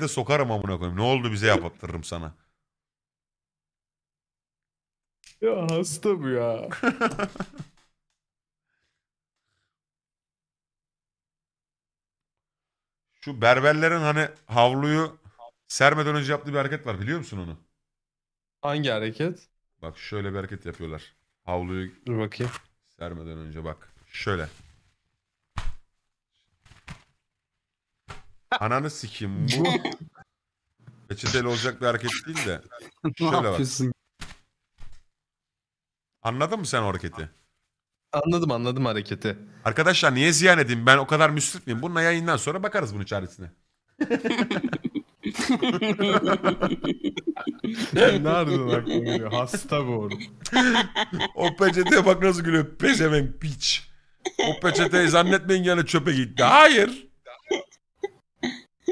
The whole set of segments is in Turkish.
de sokarım amına koyayım. Ne oldu bize yaptırırım sana. Ya hasta bu ya. Şu berberlerin hani havluyu sermeden önce yaptığı bir hareket var biliyor musun onu? Hangi hareket? Bak şöyle bir hareket yapıyorlar. Havluyu Dur bakayım. sermeden önce bak. Şöyle. Ananı sikeyim bu peçeteli olacak bir hareket değil de. Şöyle bak. Anladın mı sen o hareketi? Anladım anladım hareketi. Arkadaşlar niye ziyan edeyim? Ben o kadar müsrif miyim? Bununla yayından sonra bakarız bunun çaresine. Nerede aklına geliyor? Hasta bu oğlum. O peçeteye bak nasıl gülüyor. Pezevenk piç. O peçeteyi zannetmeyin yani çöpe gitti. Hayır.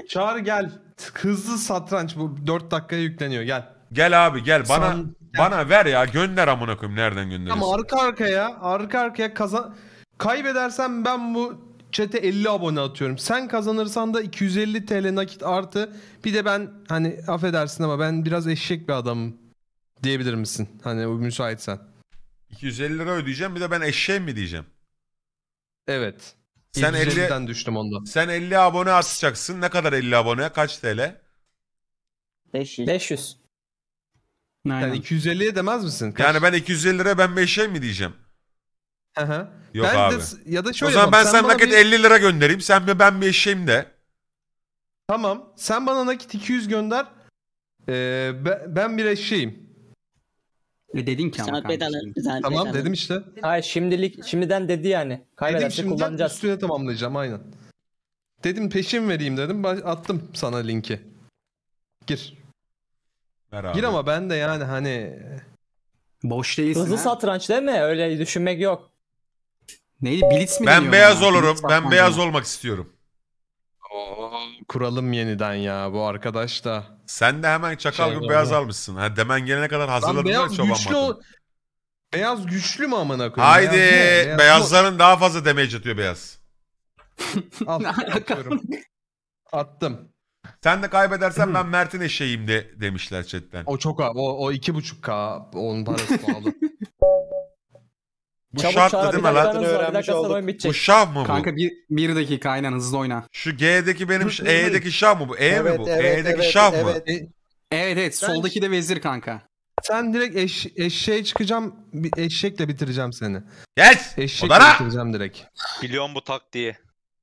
Çağrı gel. Hızlı satranç bu 4 dakikaya yükleniyor gel. Gel abi gel bana San... bana ver ya gönder amına koyayım nereden gönderiyorsun? Ama arka arkaya arka arkaya kazan kaybedersem ben bu çete 50 abone atıyorum. Sen kazanırsan da 250 TL nakit artı bir de ben hani affedersin ama ben biraz eşek bir adamım diyebilir misin? Hani müsaitsen. 250 lira ödeyeceğim bir de ben eşeğim mi diyeceğim? Evet. Sen 50 düştüm onda. Sen 50 abone atacaksın. Ne kadar 50 abone? Kaç TL? 500. 500. Aynen. Yani 250'ye demez misin? Kaç? Yani ben 250 lira ben 5'e mi diyeceğim? Hı Yok ben abi. De, ya da şöyle o zaman bak, ben sana nakit bir... 50 lira göndereyim. Sen ve ben mi eşeğim de. Tamam. Sen bana nakit 200 gönder. Ee, ben, ben bir eşeğim. E dedin ki ama Saat kanka. Tamam Bedan'ın. dedim işte. Hayır şimdilik şimdiden dedi yani. Dedim Kaybedersek şimdiden üstüne tamamlayacağım aynen. Dedim peşin vereyim dedim. Attım sana linki. Gir. Ver Gir ama ben de yani hani Boş değilsin Hızlı ha. satranç değil mi? Öyle düşünmek yok. Neydi Blitz mi Ben beyaz ona? olurum. Blitz Ben beyaz lazım. olmak istiyorum kuralım yeniden ya bu arkadaş da. Sen de hemen çakal şey gibi beyaz almışsın. Ha demen gelene kadar hazırladın da çoban güçlü, Beyaz güçlü mü amına koyayım? Haydi beyaz beyaz beyazların mı? daha fazla damage atıyor beyaz. Attım. Sen de kaybedersen hmm. ben Mert'in eşeğim de demişler chatten. O çok abi. O, o iki 2.5k. Onun parası pahalı. Bu Çabuk şartlı çağır, değil mi lan? Bu şav mı bu? Kanka bir, bir dakika aynen hızlı oyna. Şu G'deki benim şu E'deki şav mı bu? E evet, mi bu? Evet, E'deki evet, şav evet. mı? Evet e, evet, Sen... soldaki de vezir kanka. Sen direkt eş, eşeğe çıkacağım, bir eşekle bitireceğim seni. Yes! Eşekle Odana! bitireceğim direkt. Biliyorum bu taktiği.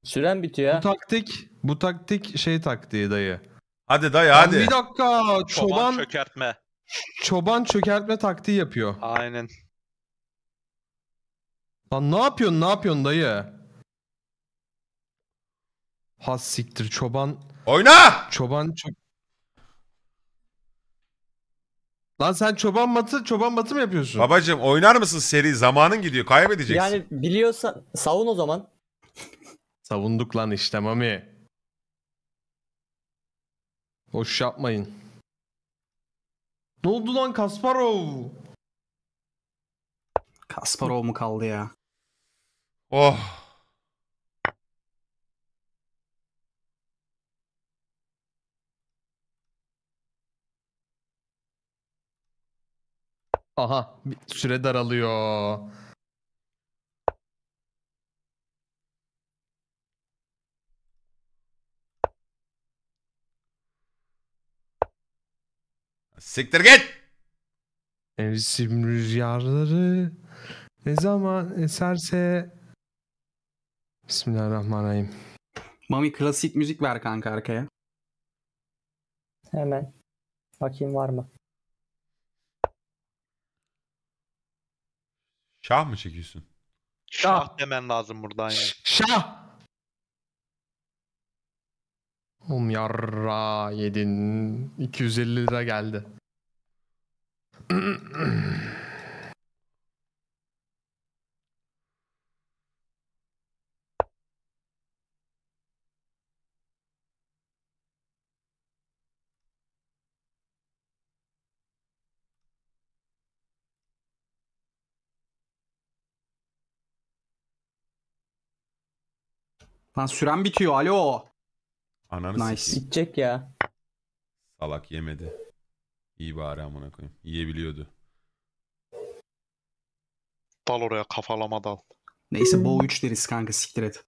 Süren bitiyor Bu taktik, bu taktik şey taktiği dayı. Hadi dayı hadi. Bir dakika, çoban, çoban çökertme. Çoban çökertme taktiği yapıyor. Aynen. Lan ne yapıyorsun ne yapıyorsun dayı? Has siktir çoban. Oyna! Çoban çok... Lan sen çoban matı, çoban batı mı yapıyorsun? Babacım oynar mısın seri? Zamanın gidiyor. Kaybedeceksin. Yani biliyorsan savun o zaman. Savunduk lan işte Mami. Boş yapmayın. Ne oldu lan Kasparov? Kasparov mu kaldı ya? Oh. Aha süre daralıyor. Siktir git. Mevsim rüzgarları ne zaman eserse Bismillahirrahmanirrahim. Mami klasik müzik ver kanka arkaya. Hemen. Bakayım var mı? Şah mı çekiyorsun? Şah, Şah demen lazım buradan ya. Şah! Um yarra yedin. 250 lira geldi. Lan süren bitiyor alo. Ananı nice. sikeyim. Gidecek ya. Salak yemedi. İyi bari amına koyayım. Yiyebiliyordu. Dal oraya kafalama dal. Neyse Bow 3 deriz kanka siktir et.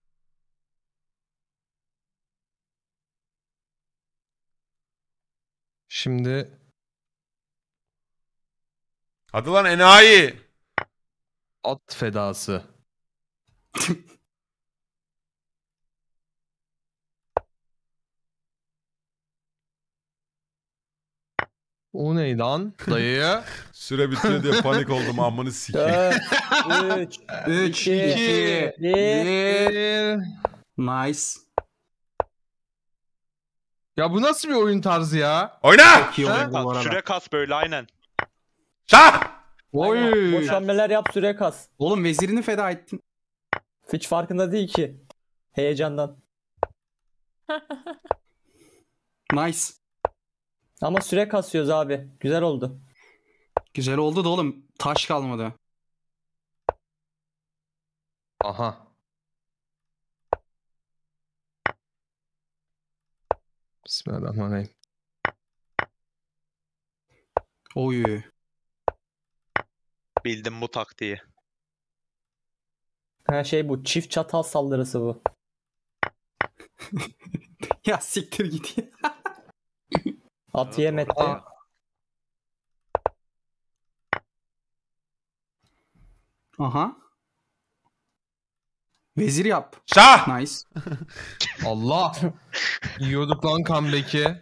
Şimdi Hadi lan enayi. at fedası. O ne lan dayı? Süre bitiyor diye panik oldum amını sikeyim. 3, 3, 2, 1. Nice. Ya bu nasıl bir oyun tarzı ya? Oyna! Süre kas böyle aynen. Şah! Oy! Boşanmeler yap süre kas. Oğlum vezirini feda ettin. Hiç farkında değil ki. Heyecandan. nice. Ama süre kasıyoruz abi. Güzel oldu. Güzel oldu da oğlum taş kalmadı. Aha. Bismillahirrahmanirrahim. Oy. Bildim bu taktiği. Ha şey bu çift çatal saldırısı bu. ya siktir git ya. At yemedi. Aha. Vezir yap. Şah! Nice. Allah. Yiyorduk lan comeback'i.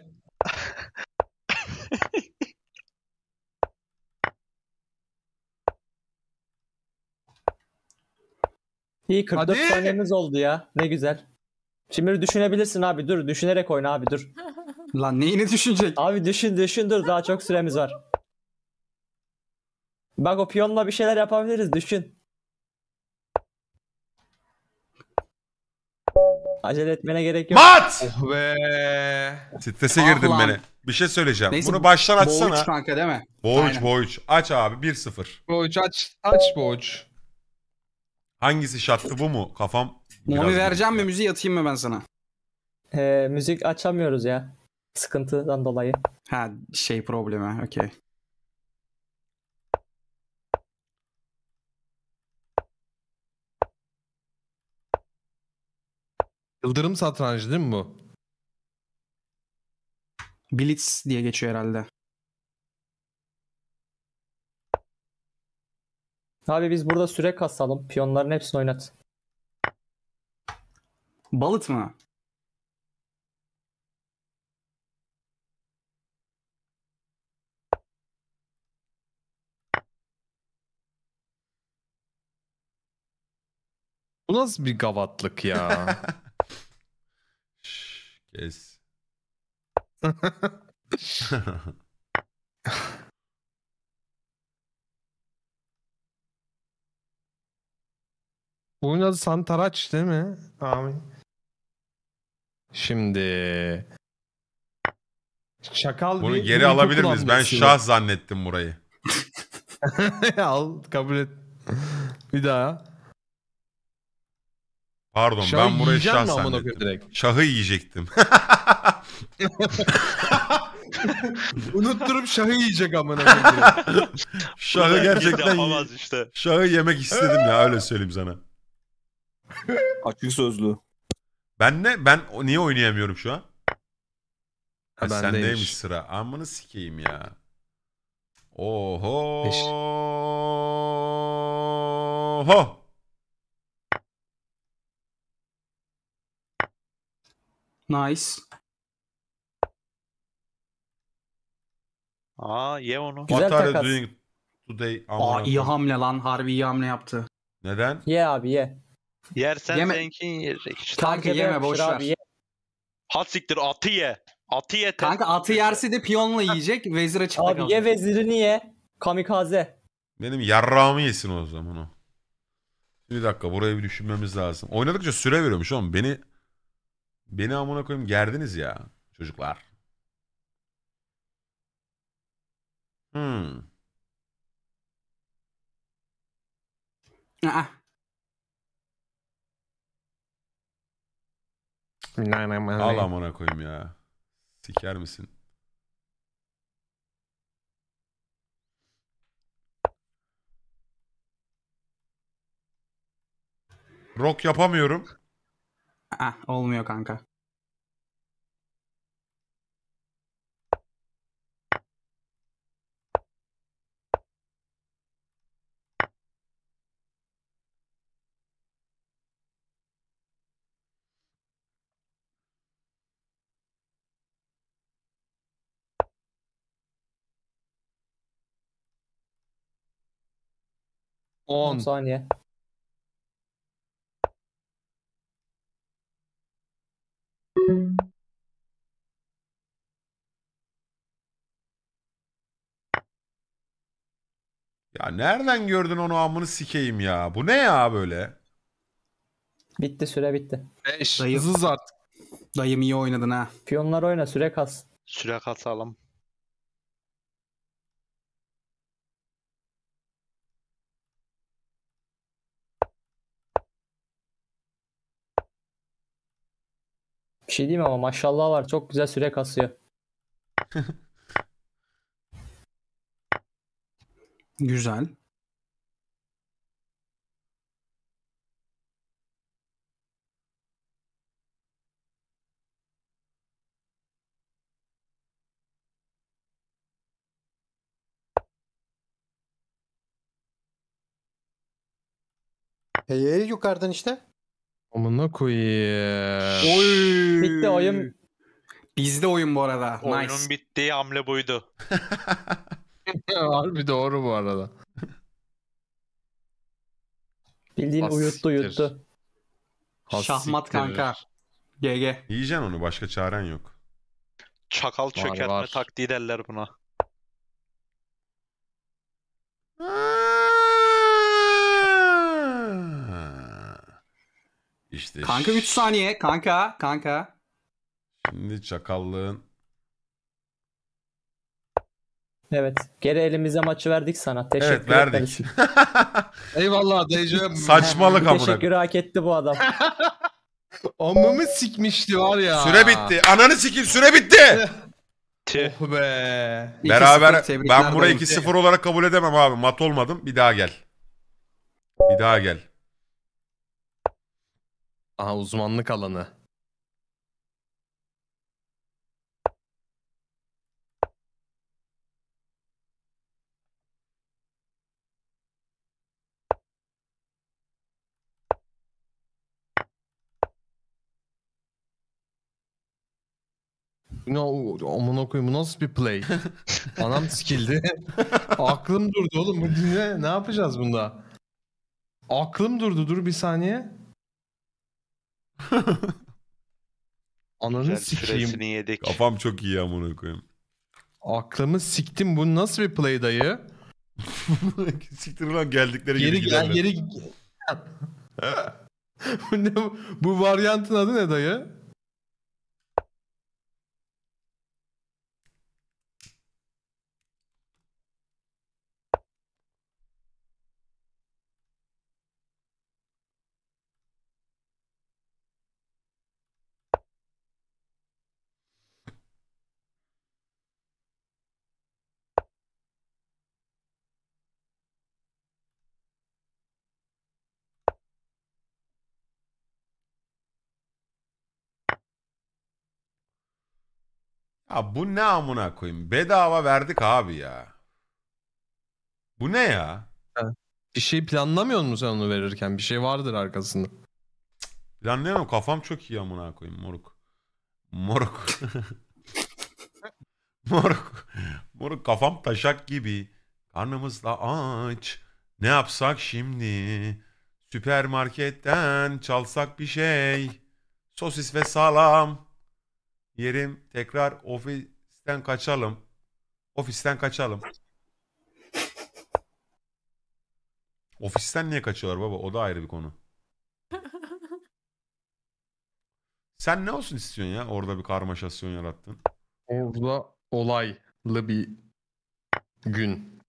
İyi 44 Hadi. saniyemiz oldu ya. Ne güzel. Şimdi düşünebilirsin abi dur. Düşünerek oyna abi dur. Lan neyini düşünecek? Abi düşün düşün dur daha çok süremiz var. Bak o piyonla bir şeyler yapabiliriz düşün. Acele etmene gerek yok. Mat! Oh be. Strese Ah girdin beni. Bir şey söyleyeceğim. Neyse, Bunu baştan açsana. Boğuç kanka değil mi? Boğuç Aynen. boğuç. Aç abi 1-0. Boğuç aç. Aç boğuç. Hangisi şarttı bu mu? Kafam Onu vereceğim mi müziği atayım mı ben sana? Ee, müzik açamıyoruz ya. Sıkıntıdan dolayı. Ha şey problemi okey. Yıldırım satrancı değil mi bu? Blitz diye geçiyor herhalde. Abi biz burada süre kasalım. Piyonların hepsini oynat. Balıt mı? Bu nasıl bir gavatlık ya? Şş, Kes. Bu oyunun adı Santaraç değil mi? Amin. Şimdi... Çakal Bunu bir geri alabilir miyiz? Ben şah zannettim burayı. Al kabul et. bir daha. Pardon Şahı ben burayı yiyeceğim şah mi Şahı yiyecektim. Unutturup şahı yiyecek amına koyayım. şahı gerçekten yapamaz işte. şahı yemek istedim ya öyle söyleyeyim sana. Açık sözlü. Ben ne ben niye oynayamıyorum şu an? Ha, Ha, e, sendeymiş. sendeymiş sıra. Amını sikeyim ya. Oho. Ho. Nice. Aa ye onu. Güzel What takas. doing today? Aman Aa iyi hamle lan. Harbi iyi hamle yaptı. Neden? Ye abi ye. Yersen Yeme- zenkin yiyecek işte. Kanka yeme yapışır boş ver. abi, ye. Hat siktir atı ye. Atı ye. te- Kanka atı yerse de piyonla yiyecek. Vezir açıkta Abi ye kalacak. vezirini ye. Kamikaze. Benim yarrağımı yesin o zaman o. Bir dakika burayı bir düşünmemiz lazım. Oynadıkça süre veriyormuş oğlum. Beni Beni amına koyayım gerdiniz ya çocuklar. Hmm. Aa. Al amına koyayım ya. Siker misin? Rock yapamıyorum. All olmuyor kanka. On. 10 saniye. Ya nereden gördün onu amını sikeyim ya. Bu ne ya böyle? Bitti süre bitti. 5. Dayı. Hızız artık. Dayım iyi oynadın ha. Piyonlar oyna süre kas. Süre kat Bir şey diyeyim ama maşallah var. Çok güzel süre kasıyor. Güzel. Hey, yukarıdan işte. Amına koyayım. Oy. Bitti oyun. Bizde oyun bu arada. Oyunun nice. bittiği hamle buydu. Harbi doğru bu arada. Bildiğin Has uyuttu uyuttu. Has Şahmat siktir. kanka. GG. Yiyeceksin onu başka çaren yok. Çakal var, çökertme var. taktiği derler buna. İşte. Kanka 3 saniye. Kanka. Kanka. Şimdi çakallığın. Evet. Geri elimize maçı verdik sana. Teşekkür evet verdik. Eyvallah DJ. Saçmalık amına. Teşekkür hak etti bu adam. Amımı sikmişti var ya. Süre bitti. Ananı sikim süre bitti. oh be. Beraber ben burayı 2-0 olarak kabul edemem abi. Mat olmadım. Bir daha gel. Bir daha gel. Aha uzmanlık alanı. Ne amına koyayım bu nasıl bir play? Anam sikildi. Aklım durdu oğlum. Bu ne, ne yapacağız bunda? Aklım durdu dur bir saniye. Ananı sikeyim. Süresini yedik. Kafam çok iyi amına koyayım. Aklımı siktim. Bu nasıl bir play dayı? Siktir lan geldikleri Geri gel giderler. geri. bu, ne, bu varyantın adı ne dayı? Ha bu ne amına koyayım? Bedava verdik abi ya. Bu ne ya? Bir şey planlamıyor musun sen onu verirken? Bir şey vardır arkasında. Planlayamam kafam çok iyi amına koyayım moruk. Moruk. moruk. Moruk kafam taşak gibi. Karnımız da aç. Ne yapsak şimdi? Süpermarketten çalsak bir şey. Sosis ve salam. Yerim tekrar ofisten kaçalım. Ofisten kaçalım. Ofisten niye kaçıyorlar baba? O da ayrı bir konu. Sen ne olsun istiyorsun ya? Orada bir karmaşasyon yarattın. Orada olaylı bir gün.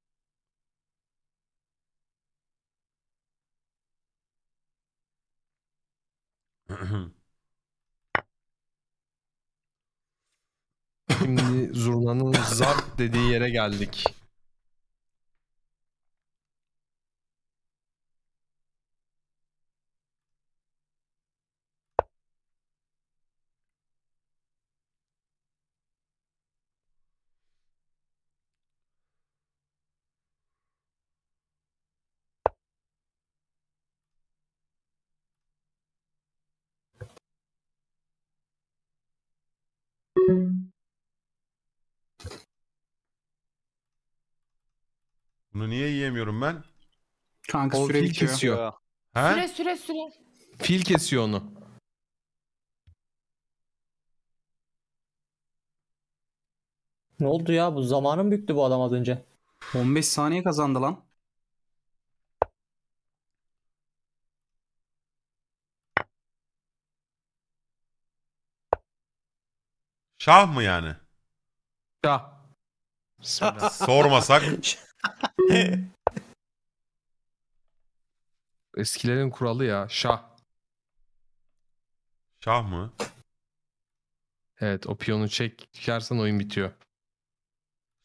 Şimdi zurnanın zart dediği yere geldik. thank you Bunu niye yiyemiyorum ben? Kanka o süre fil kesiyor. He? Süre süre süre. Fil kesiyor onu. Ne oldu ya bu zamanın büktü bu adam az önce. 15 saniye kazandı lan. Şah mı yani? Şah. Sormasak. Eskilerin kuralı ya. Şah. Şah mı? Evet o piyonu çek. Çekersen oyun bitiyor.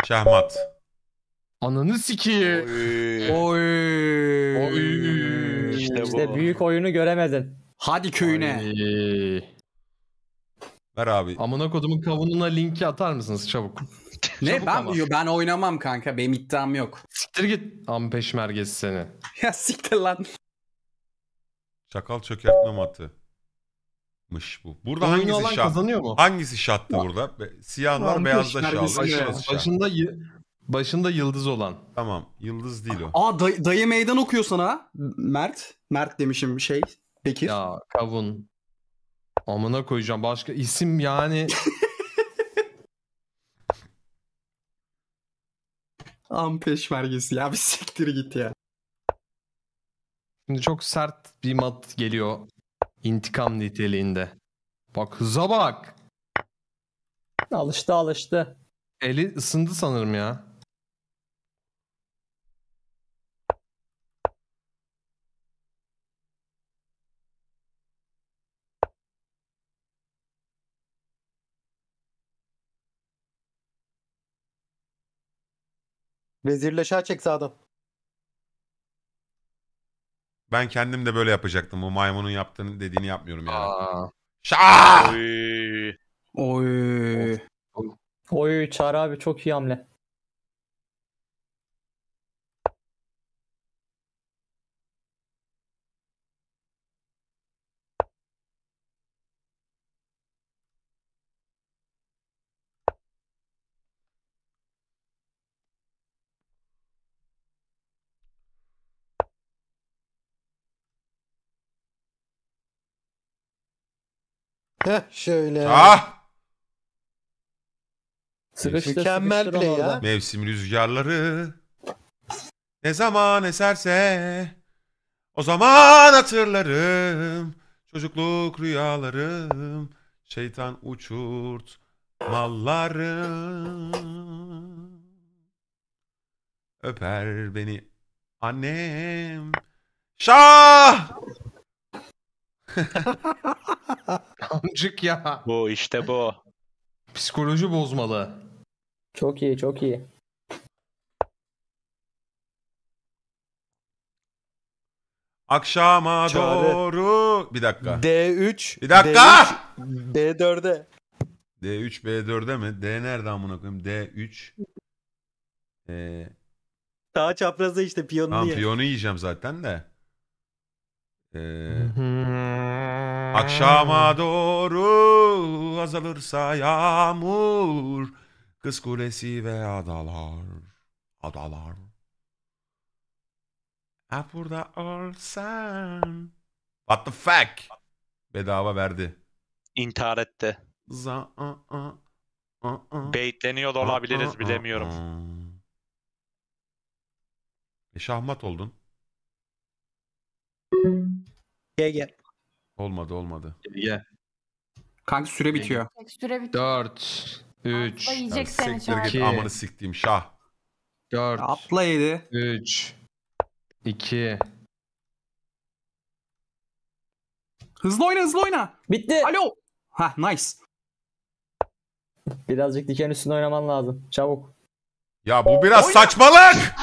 Şahmat. Ananı sikiyim. Oy. Oy. Oy. İşte, İşte bu. büyük oyunu göremedin. Hadi köyüne. Ay. Ver abi. Amına kodumun kavununa linki atar mısınız çabuk? Ne ben, yo, ben oynamam kanka. Benim iddiam yok. Siktir git ampeş mergesi seni. ya siktir lan. Çakal çökertme matı. Mış bu. Burada Oyunu olan hangisi şah? kazanıyor mu? Hangisi şattı burada? Be- Siyah var, Ampeş Başında, Başında, yıldız olan. Tamam, yıldız değil o. Aa dayı, dayı meydan okuyor sana. Mert. Mert demişim şey. Bekir. Ya kavun. Amına koyacağım başka isim yani Ampeş peşmergesi ya bir siktir git ya. Şimdi çok sert bir mat geliyor. İntikam niteliğinde. Bak hıza bak. Alıştı alıştı. Eli ısındı sanırım ya. Vezirle şah çek sağdan. Ben kendim de böyle yapacaktım. Bu maymunun yaptığını dediğini yapmıyorum yani. Aa. Şah! Oy. Oy. Oy Çağrı abi çok iyi hamle. Heh, şöyle. Ah! Sıkıştır, Mükemmel sıkıştır ya. oradan. Mevsim rüzgarları ne zaman eserse o zaman hatırlarım çocukluk rüyalarım şeytan uçurt mallarım öper beni annem şah Amcık ya. Bu işte bu. Psikoloji bozmalı. Çok iyi çok iyi. Akşama Çağrı. doğru. Bir dakika. D3. Bir dakika. D3, D4'e. D3 B4'e mi? D nerede amına koyayım? D3. Ee, Sağ çaprazda işte piyonu tamam, ye. piyonu yiyeceğim zaten de. Ee, Akşama doğru azalırsa yağmur. Kız Kulesi ve adalar. Adalar. Ha burada olsan. What the fuck? Bedava verdi. İntihar etti. Za a a a a. Beytleniyor da olabiliriz a, a, bilemiyorum. E şahmat oldun. Gel gel. Olmadı olmadı. Gel. Kanka süre bitiyor. Süre bitiyor. 4, 3, Siktir git İki. amanı siktiğim şah. 4, Atla yedi. 3, 2, Hızlı oyna hızlı oyna. Bitti. Alo. Ha nice. Birazcık diken üstünde oynaman lazım. Çabuk. Ya bu biraz saçmalık.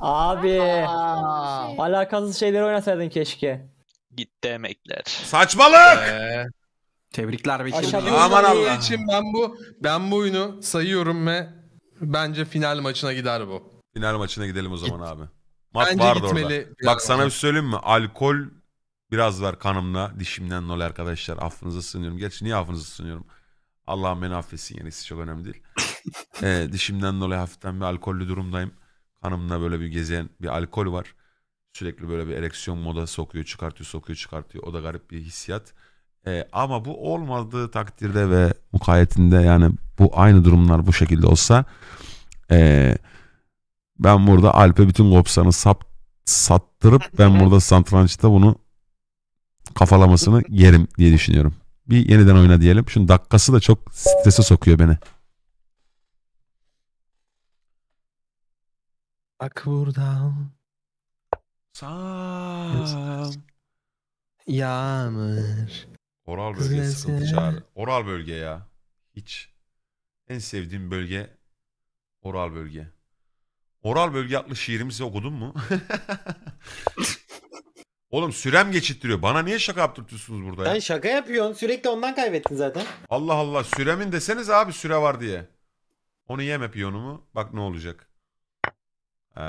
Abi. Aa. Alakasız şeyleri oynasaydın keşke. Gitti emekler. Saçmalık! Ee, Tebrikler Bekir. Aman Allah. için ben bu ben bu oyunu sayıyorum ve bence final maçına gider bu. Final maçına gidelim o zaman Git. abi. Mat bence vardı gitmeli. Orada. Bak sana bir şey söyleyeyim mi? Alkol biraz var kanımla, dişimden nol arkadaşlar. Affınıza sığınıyorum. Gerçi niye affınıza sığınıyorum? Allah beni affetsin yani siz çok önemli değil. ee, dişimden dolayı hafiften bir alkollü durumdayım. Kanımda böyle bir gezen bir alkol var. Sürekli böyle bir ereksiyon moda sokuyor, çıkartıyor, sokuyor, çıkartıyor. O da garip bir hissiyat. E, ama bu olmadığı takdirde ve mukayetinde yani bu aynı durumlar bu şekilde olsa e, ben burada Alp'e bütün gopsanı sap, sattırıp ben burada satrançta bunu kafalamasını yerim diye düşünüyorum. Bir yeniden oyna diyelim. Şunun dakikası da çok strese sokuyor beni. Bak buradan Sam. Yağmur. Oral bölge sıkıntı çağır. Oral bölge ya. Hiç. En sevdiğim bölge oral bölge. Oral bölge adlı size okudun mu? Oğlum sürem geçittiriyor. Bana niye şaka yaptırtıyorsunuz burada ya? Sen şaka yapıyorsun. Sürekli ondan kaybettin zaten. Allah Allah. Süremin deseniz abi süre var diye. Onu yem hep Bak ne olacak.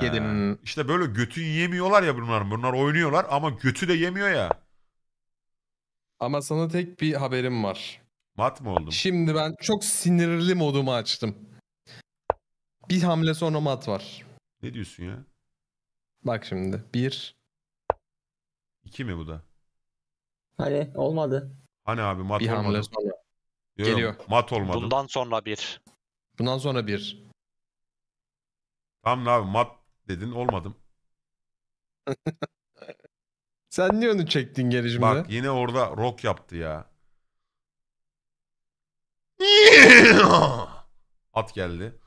Yedin. İşte böyle götü yemiyorlar ya bunlar. Bunlar oynuyorlar ama götü de yemiyor ya. Ama sana tek bir haberim var. Mat mı oldum? Şimdi ben çok sinirli modumu açtım. Bir hamle sonra mat var. Ne diyorsun ya? Bak şimdi. Bir. İki mi bu da? Hani olmadı. Hani abi mat bir olmadı. hamle sonra. Yok, Geliyor. Mat olmadı. Bundan sonra bir. Bundan sonra bir. Tamam abi mat dedin olmadım. Sen niye onu çektin geri şimdi? Bak yine orada rock yaptı ya. At geldi.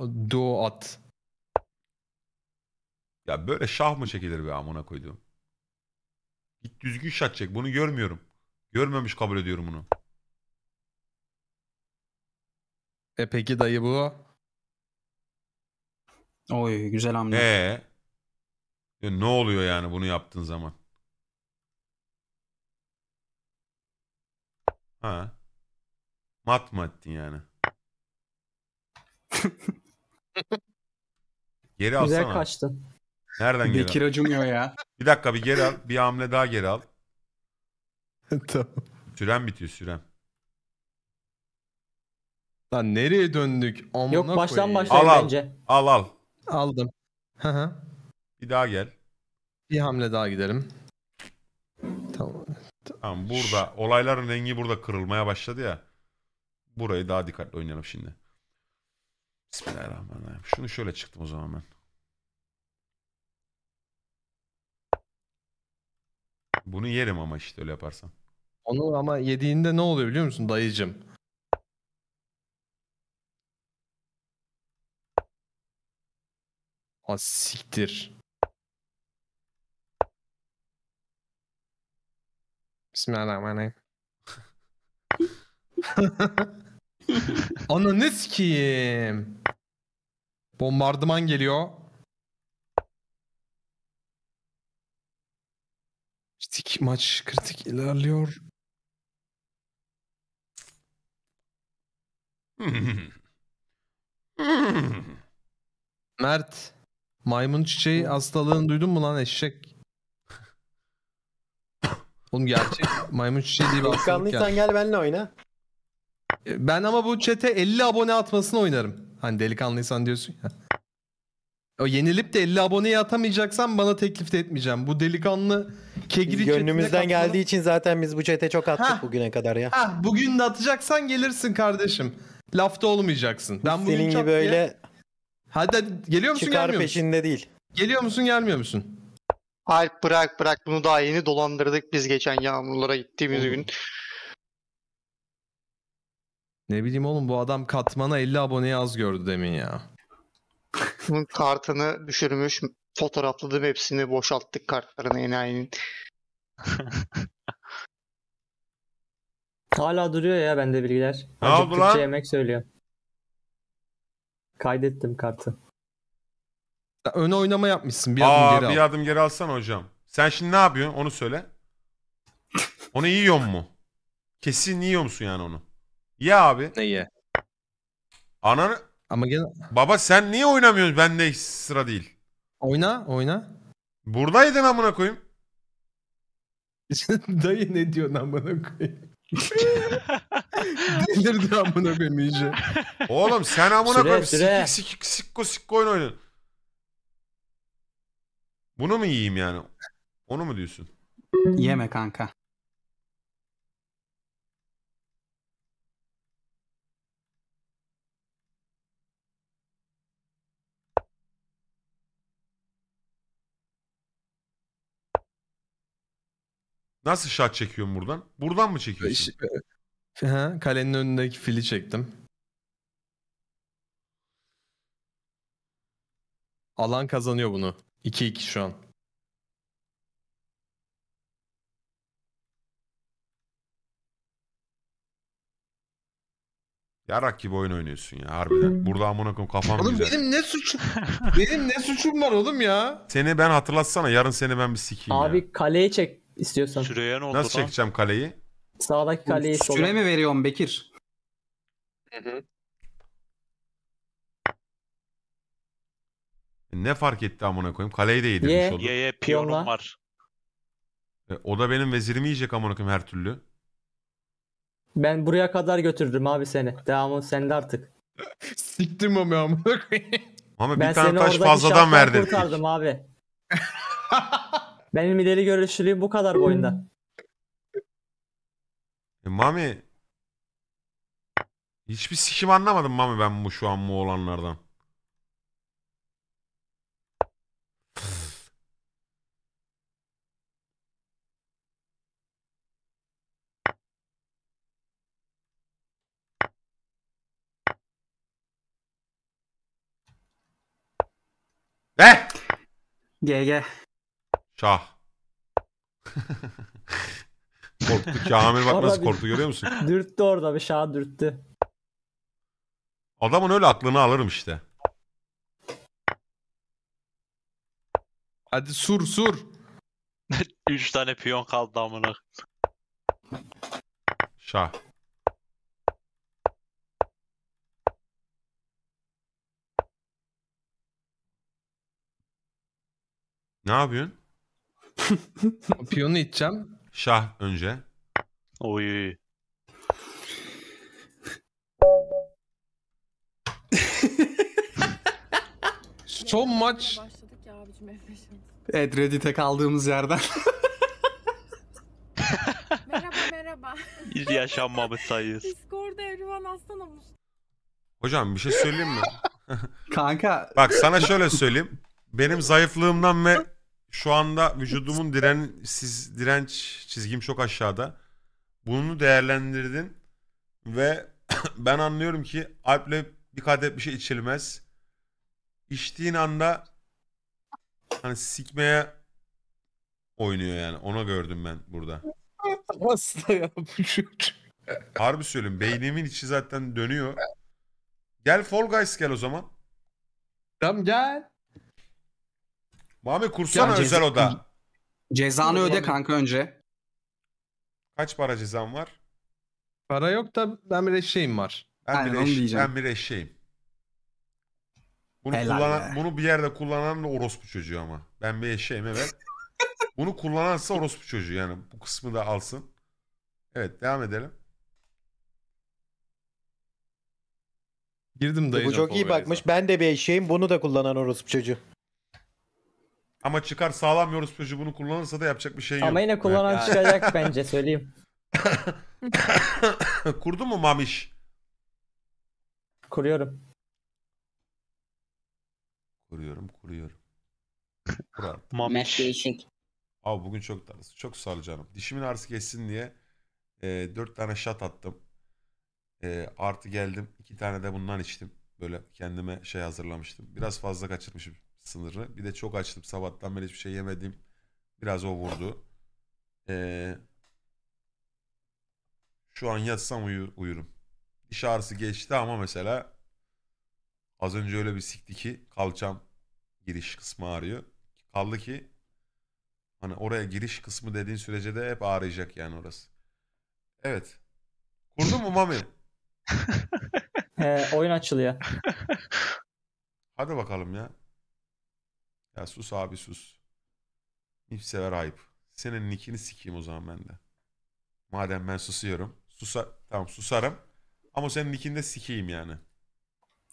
Do at. Ya böyle şah mı çekilir be amına koyduğum? Git düzgün şah çek. Bunu görmüyorum. Görmemiş kabul ediyorum bunu. E peki dayı bu. Oy güzel hamle. Ee, ne oluyor yani bunu yaptığın zaman? Ha. Mat mı ettin yani? geri alsana. Güzel kaçtı. Nereden geri Bekir al? acımıyor ya. Bir dakika bir geri al. Bir hamle daha geri al. tamam. Süren bitiyor süren. Lan nereye döndük? Amına Yok baştan koyayım. başlayın bence. Al al. Aldım. Hı hı. Bir daha gel. Bir hamle daha gidelim. Tamam. Tamam burada olayların rengi burada kırılmaya başladı ya. Burayı daha dikkatli oynayalım şimdi. Bismillahirrahmanirrahim. Şunu şöyle çıktım o zaman ben. Bunu yerim ama işte öyle yaparsam. Onu ama yediğinde ne oluyor biliyor musun dayıcım? Az siktir. Bismillahirrahmanirrahim. Ananı sikiyim. Bombardıman geliyor. Kritik maç kritik ilerliyor. Hmm. Mert. Maymun çiçeği hastalığını duydun mu lan eşek? Oğlum gerçek maymun çiçeği diye bir hastalık yani. Delikanlıysan gel benimle oyna. E, ben ama bu çete 50 abone atmasını oynarım. Hani delikanlıysan diyorsun ya. O yenilip de 50 aboneyi atamayacaksan bana teklif de etmeyeceğim. Bu delikanlı kegri Gönlümüzden geldiği için zaten biz bu çete çok attık Hah. bugüne kadar ya. Hah, bugün de atacaksan gelirsin kardeşim. Lafta olmayacaksın. Ben Senin gibi öyle Hadi, hadi geliyor musun Çıkar gelmiyor musun? peşinde değil. Geliyor musun gelmiyor musun? Alp bırak bırak bunu daha yeni dolandırdık biz geçen yağmurlara gittiğimiz gün. Ne bileyim oğlum bu adam katmana 50 aboneyi az gördü demin ya. Bunun kartını düşürmüş. Fotoğrafladım hepsini boşalttık kartlarını enayinin. Hala duruyor ya bende bilgiler. Ne oldu Acıktıkça lan? yemek söylüyor. Kaydettim kartı. Öne oynama yapmışsın. Bir Aa adım geri bir adım geri alsan hocam. Sen şimdi ne yapıyorsun onu söyle. Onu yiyor mu? Kesin yiyor musun yani onu? Ye abi. Neyi? Ananı Ama gene baba sen niye oynamıyorsun? Ben hiç sıra değil. oyna oyna. Buradaydın amına koyayım. Dayı ne diyorsun amına koyayım? Delirdi amına koyayım iyice. Oğlum sen amına Süre, koyayım süre. sikik sikik sikko sikko oyun oynadın. Bunu mu yiyeyim yani? Onu mu diyorsun? Yeme kanka. Nasıl şat çekiyorum buradan? Buradan mı çekiyorsun? Ha, kalenin önündeki fili çektim. Alan kazanıyor bunu. 2-2 şu an. Yarak gibi oyun oynuyorsun ya harbiden. Burada amına koyayım kafam Oğlum güzel. benim ne suçum? benim ne suçum var oğlum ya? Seni ben hatırlatsana yarın seni ben bir sikeyim ya. Abi kaleye çek istiyorsan. Şuraya ne oldu Nasıl lan. çekeceğim kaleyi? Sağdaki kaleyi sola. Süre mi veriyorsun Bekir? Hı hı. Ne fark etti amına koyayım? Kaleyi de yedirmiş oldum. Ye ye piyonum Piyonla. var. E, o da benim vezirimi yiyecek amına koyayım her türlü. Ben buraya kadar götürdüm abi seni. Devamı sende artık. Siktim o amına koyayım. Ama ben bir tane seni taş oradaki fazladan şarttan verdi. kurtardım abi. Benim ileri görüşlülüğüm bu kadar boyunda. E, Mami hiçbir sikim anlamadım Mami ben bu şu an bu olanlardan. Ne? Eh! GG. Şah. Korktu. Kamil bak nasıl korktu görüyor musun? Dürttü orada bir şaha dürttü. Adamın öyle aklını alırım işte. Hadi sur sur. Üç tane piyon kaldı amına. Şah. Ne yapıyorsun? Piyonu içeceğim. Şah önce. Oy. Son maç. Başladık Evet Reddit'e kaldığımız yerden. merhaba merhaba. Biz yaşanmamı sayıyoruz. Discord'da Erivan aslan olmuş. Hocam bir şey söyleyeyim mi? Kanka Bak sana şöyle söyleyeyim. Benim zayıflığımdan ve şu anda vücudumun diren, siz, direnç çizgim çok aşağıda. Bunu değerlendirdin ve ben anlıyorum ki Alp'le bir kadeh bir şey içilmez. İçtiğin anda hani sikmeye oynuyor yani. Ona gördüm ben burada. Hasta ya bu çocuk. Harbi söyleyeyim. Beynimin içi zaten dönüyor. Gel Fall Guys gel o zaman. Tamam gel. Mami kursana Ya ceza- özel oda. Cezanı öde kanka önce. Kaç para cezan var? Para yok da ben bir eşeğim var. Ben Aynen, bir onu ben bir eşeğim. Bunu kullanan, bunu bir yerde kullanan da orospu çocuğu ama. Ben bir eşeğim evet. bunu kullanansa orospu çocuğu yani. Bu kısmı da alsın. Evet devam edelim. Girdim dayı. Bu çok iyi bakmış. Ben de bir eşeğim. Bunu da kullanan orospu çocuğu. Ama çıkar sağlam Yoruz Peugeot bunu kullanırsa da yapacak bir şey yok. Ama yine kullanan Evet. çıkacak bence söyleyeyim. Kurdu mu Mamiş? Kuruyorum. Kuruyorum, kuruyorum. Kurar. Mamiş. Matt Abi bugün çok darız. Çok sağ ol canım. Dişimin ağrısı geçsin diye e, 4 tane şat attım. E, artı geldim. 2 tane de bundan içtim. Böyle kendime şey hazırlamıştım. Biraz fazla kaçırmışım sınırı. Bir de çok açtım sabahtan beri hiçbir şey yemedim. Biraz o vurdu. Ee, şu an yatsam uyu, uyurum. Diş ağrısı geçti ama mesela az önce öyle bir sikti ki kalçam giriş kısmı ağrıyor. Kaldı ki hani oraya giriş kısmı dediğin sürece de hep ağrıyacak yani orası. Evet. Kurdun mu Mami? He, ee, oyun açılıyor. Hadi bakalım ya. Ya sus abi sus. Nifsever ayıp. Senin nickini sikeyim o zaman ben de. Madem ben susuyorum. Susa tamam susarım. Ama senin nickini de sikeyim yani.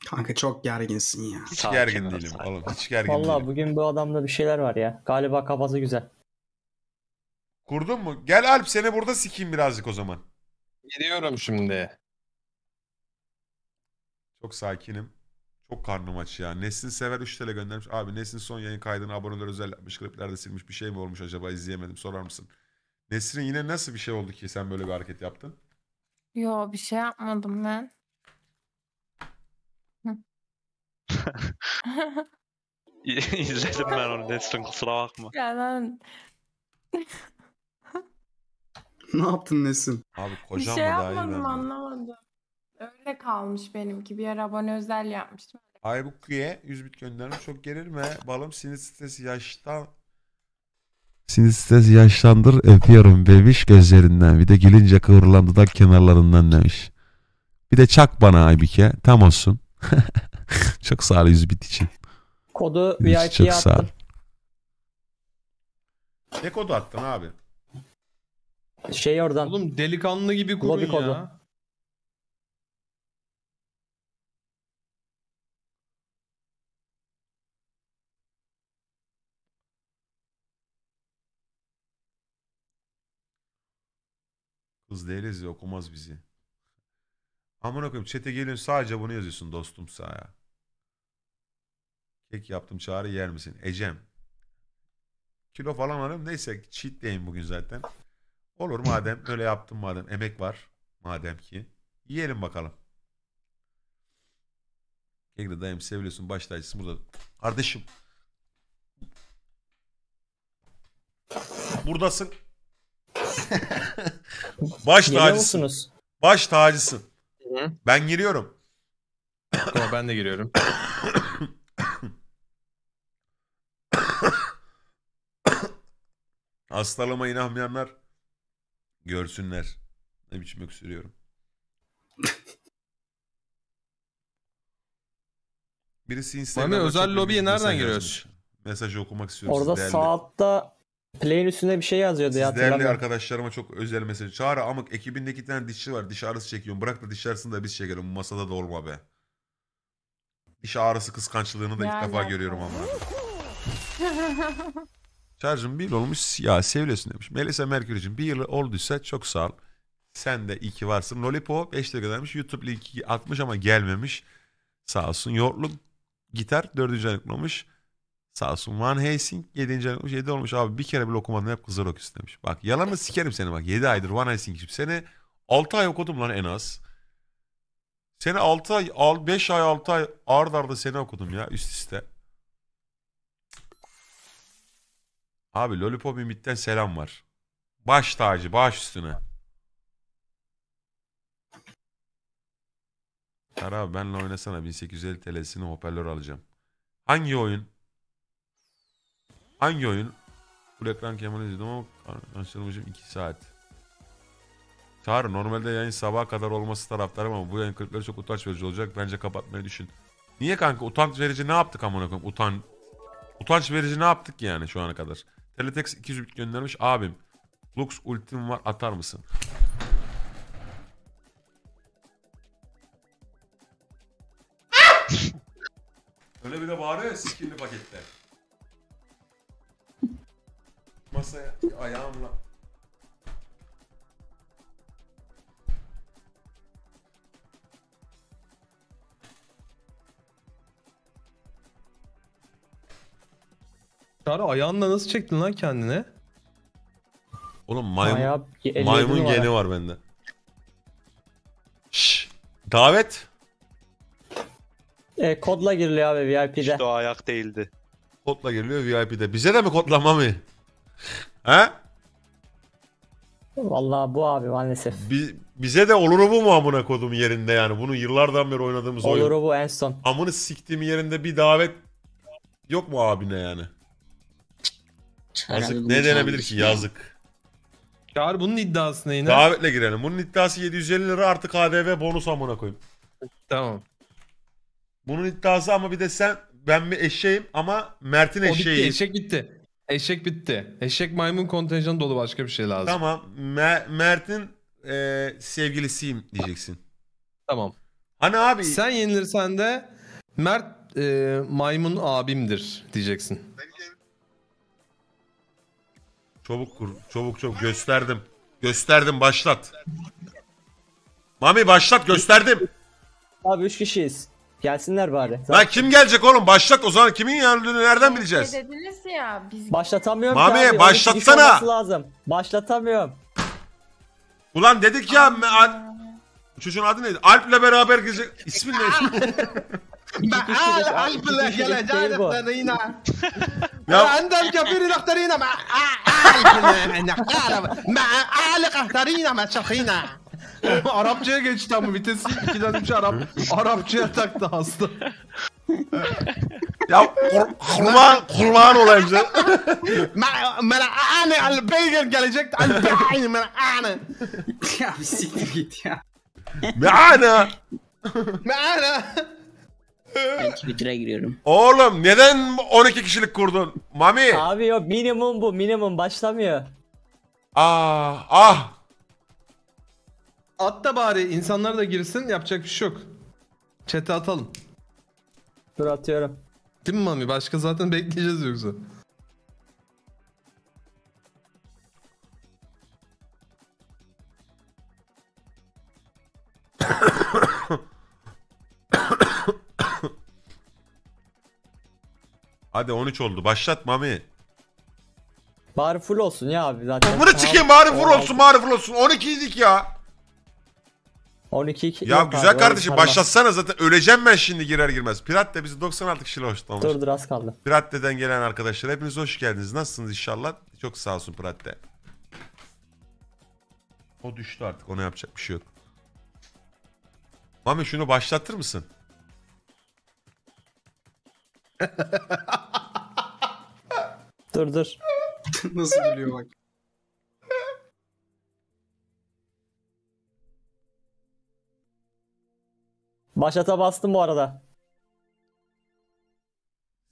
Kanka çok gerginsin ya. Hiç sakin gergin ol, değilim sakin. oğlum. Hiç gergin Vallahi değilim. bugün bu adamda bir şeyler var ya. Galiba kafası güzel. Kurdun mu? Gel Alp seni burada sikeyim birazcık o zaman. Geliyorum şimdi. Çok sakinim. Çok karnım aç ya. Nesin Sever 3 TL göndermiş. Abi Nesin son yayın kaydını aboneler özel yapmış. Kliplerde silmiş bir şey mi olmuş acaba izleyemedim sorar mısın? Nesrin yine nasıl bir şey oldu ki sen böyle bir hareket yaptın? Yo bir şey yapmadım ben. İzledim ben onu Nesrin kusura bakma. Ya ben... ne yaptın Nesin? Abi bir kocam şey mı daha iyi ben yapmadım anlamadım. Öyle kalmış benimki. Bir ara abone özel yapmıştım. Aybuki'ye 100 bit gönderim çok gerilme. Balım sinir stresi yaştan sinir stresi yaşlandır öpüyorum bebiş gözlerinden. Bir de gülünce kıvrılan da kenarlarından demiş. Bir de çak bana Aybike. Tam olsun. çok sağ ol 100 bit için. Kodu VIP attım. Sağ ne kodu attın abi? Şey oradan. Oğlum delikanlı gibi kurun ya. Kodu. Kız değiliz ya okumaz bizi. Amına koyayım çete gelin sadece bunu yazıyorsun dostum sağa. Kek yaptım çağrı yer misin? Ecem. Kilo falan alayım neyse cheat deyin bugün zaten. Olur madem öyle yaptım madem emek var madem ki. Yiyelim bakalım. Kekle dayım seviyorsun baş tacısın burada. Kardeşim. Buradasın. Baş tacısın. Baş tacısın. Hı? Ben giriyorum. Tamam ben de giriyorum. Hastalama inanmayanlar görsünler. Ne biçim öksürüyorum. Birisi Instagram'da Mami özel lobiye nereden giriyoruz? Mesaj okumak istiyoruz. Orada saatte. Play'in üstünde bir şey yazıyordu ya. Siz değerli arkadaşlarıma çok özel mesaj. çağır amık ekibindeki iki tane dişçi var. Diş ağrısı çekiyorum. Bırak da diş ağrısını da biz çekelim. Masada da olma be. Diş ağrısı kıskançlığını da ilk defa görüyorum ama. Şarjım bir yıl olmuş ya seviyorsun demiş. Melisa Merkür'cüğüm bir yıl olduysa çok sağ ol. Sen de iki varsın. Lollipop 5 lirakadarmış. YouTube linki atmış ama gelmemiş. Sağ olsun. Yoğurtlu gitar 4. aylıklamış. Sağ olsun. Van Helsing 7. olmuş 7 olmuş abi bir kere bile okumadım hep Kızılok istemiş. Bak yalanı sikerim seni bak 7 aydır Van gibi seni 6 ay okudum lan en az. Seni 6 ay, 5 ay 6 ay ard arda seni okudum ya üst üste. Abi Lollipop Ümit'ten selam var. Baş tacı baş üstüne. Kara abi benle oynasana 1850 TL'sini hoparlör alacağım. Hangi oyun? Hangi oyun? bu ekran Kemal'i izledim ama açılmışım 2 saat. Çağrı normalde yayın sabaha kadar olması taraftarım ama bu yayın kırıkları çok utanç verici olacak. Bence kapatmayı düşün. Niye kanka utanç verici ne yaptık amına koyayım? Utan utanç verici ne yaptık yani şu ana kadar? Teletex 200 bit göndermiş abim. Lux ultim var atar mısın? Öyle bir de bağırıyor ya skinli pakette masaya ayağımla. Çağrı ayağınla nasıl çektin lan kendine? Oğlum maymun, Ayağı, maymun geni var, bende. Şş, davet. E, kodla giriliyor abi VIP'de. İşte o ayak değildi. Kodla giriliyor VIP'de. Bize de mi kodlama mı? He? Vallahi bu abi maalesef. Bi- bize de olur bu mu amına kodum yerinde yani. Bunu yıllardan beri oynadığımız oyun. Olur bu en son. Amını siktiğim yerinde bir davet yok mu abine yani? Yazık ne denebilir ki yazık. Çağır bunun iddiası ne? Yine? Davetle girelim. Bunun iddiası 750 lira artı KDV bonus amına koyayım. Tamam. Bunun iddiası ama bir de sen ben bir eşeğim ama Mert'in O bitti eşek bitti. Eşek bitti. Eşek maymun kontenjanı dolu başka bir şey lazım. Tamam. Mer- Mert'in e, sevgilisiyim diyeceksin. Tamam. Hani abi Sen yenilirsen de Mert e, maymun abimdir diyeceksin. çabuk kur, çabuk çabuk gösterdim. Gösterdim başlat. Mami başlat gösterdim. Abi 3 kişiyiz. Gelsinler bari. Lan kim gelecek oğlum? Başlat o zaman kimin yanıldığını nereden bileceğiz? dediniz ya? Biz... Başlatamıyorum Mami, ki abi. başlatsana. lazım. Başlatamıyorum. Ulan dedik ya me- Al- çocuğun adı neydi? Alp'le beraber gelecek. İsmin ne? معاه القلب الجلجال بتاعنا يا عند الكبير نختارينا مع قلبنا نحترم مع اعلى قهترينا مع شخينا Arapçaya geçti ama vitesi 2'den 3'e Arap, Arapçaya taktı hasta. ya kur, kurban, kurban olayım sen. Mera'ane al beygir gelecek. Al beygir mera'ane. Ya bir siktir git ya. Mera'ane. Mera'ane. Ben Twitter'a giriyorum. Oğlum neden 12 kişilik kurdun? Mami. Abi yok minimum bu minimum başlamıyor. Ah ah At da bari insanlar da girsin yapacak bir şey yok. Chat'e atalım. Dur atıyorum. Değil mi Mami? Başka zaten bekleyeceğiz yoksa. Hadi 13 oldu. Başlat Mami. Bari full olsun ya abi zaten. Bunu çıkayım bari full olsun bari full olsun. 12 idik ya. 12 2 Ya güzel kardeşim başlatsana zaten öleceğim ben şimdi girer girmez. Pirat de bizi 96 kişiyle hoşlanmış. Dur dur az kaldı. Piratte'den gelen arkadaşlar hepiniz hoş geldiniz. Nasılsınız inşallah? Çok sağ olsun Piratte. O düştü artık ona yapacak bir şey yok. Mami şunu başlatır mısın? Dur dur. Nasıl biliyor? bak. Başata bastım bu arada.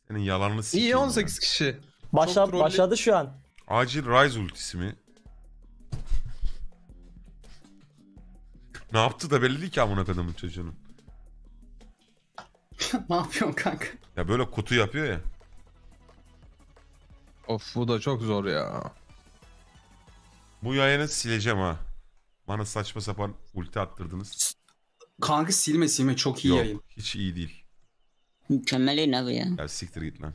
Senin yalanını sikeyim. İyi ya. 18 kişi. Başla, başladı şu an. Acil Rise ultisi mi? ne yaptı da belli değil ki amına kadının çocuğunun. ne yapıyorsun kanka? Ya böyle kutu yapıyor ya. Of bu da çok zor ya. Bu yayını sileceğim ha. Bana saçma sapan ulti attırdınız. Kanka silme silme çok iyi Yok, yayın. hiç iyi değil. Mükemmel yayın abi ya. Ya siktir git lan.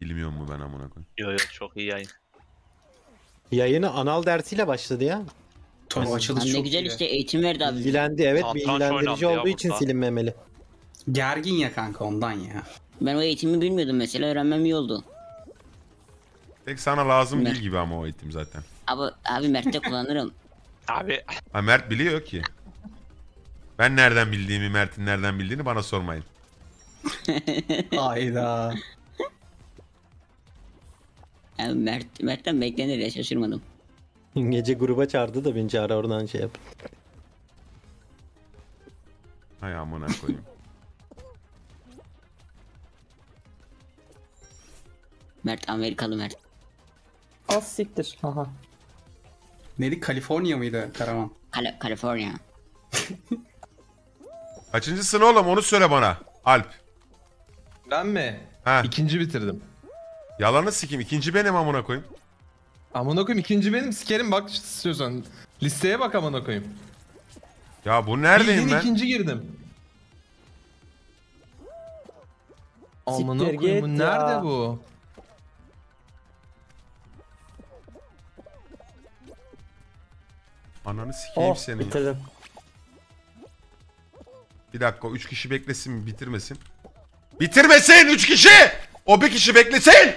Bilmiyor mu ben amına koyayım. Yo yo çok iyi yayın. Yayını anal dersiyle başladı ya. Tabii açılış çok Ne güzel iyi. işte eğitim verdi abi. Bilgilendi evet Satranç bilgilendirici oynandı olduğu için silinmemeli. Gergin ya kanka ondan ya. Ben o eğitimi bilmiyordum mesela öğrenmem iyi oldu. Tek sana lazım değil gibi ama o eğitim zaten. Abi, abi Mert'te kullanırım. Abi Ha Mert biliyor ki. Ben nereden bildiğimi, Mert'in nereden bildiğini bana sormayın. Hayda. Yani Mert, Mert'ten beklenir ya şaşırmadım. Gece gruba çağırdı da beni çağır oradan şey yap. Hay amına koyayım. Mert Amerikalı Mert. Az siktir. Aha. Neydi? Kaliforniya mıydı Karaman? Kal California. Kaçıncısın oğlum onu söyle bana. Alp. Ben mi? Ha. İkinci bitirdim. Yalanı sikim. İkinci benim amına koyayım. Amına koyayım ikinci benim sikerim bak istiyorsan. Listeye bak amına koyayım. Ya bu neredeyim Bildiğin ben? ikinci girdim. Amına Siktir koyayım bu nerede bu? Ananı sikeyim Oh senin. ya. Bir dakika 3 kişi beklesin mi? Bitirmesin. Bitirmesin 3 kişi. O bir kişi beklesin.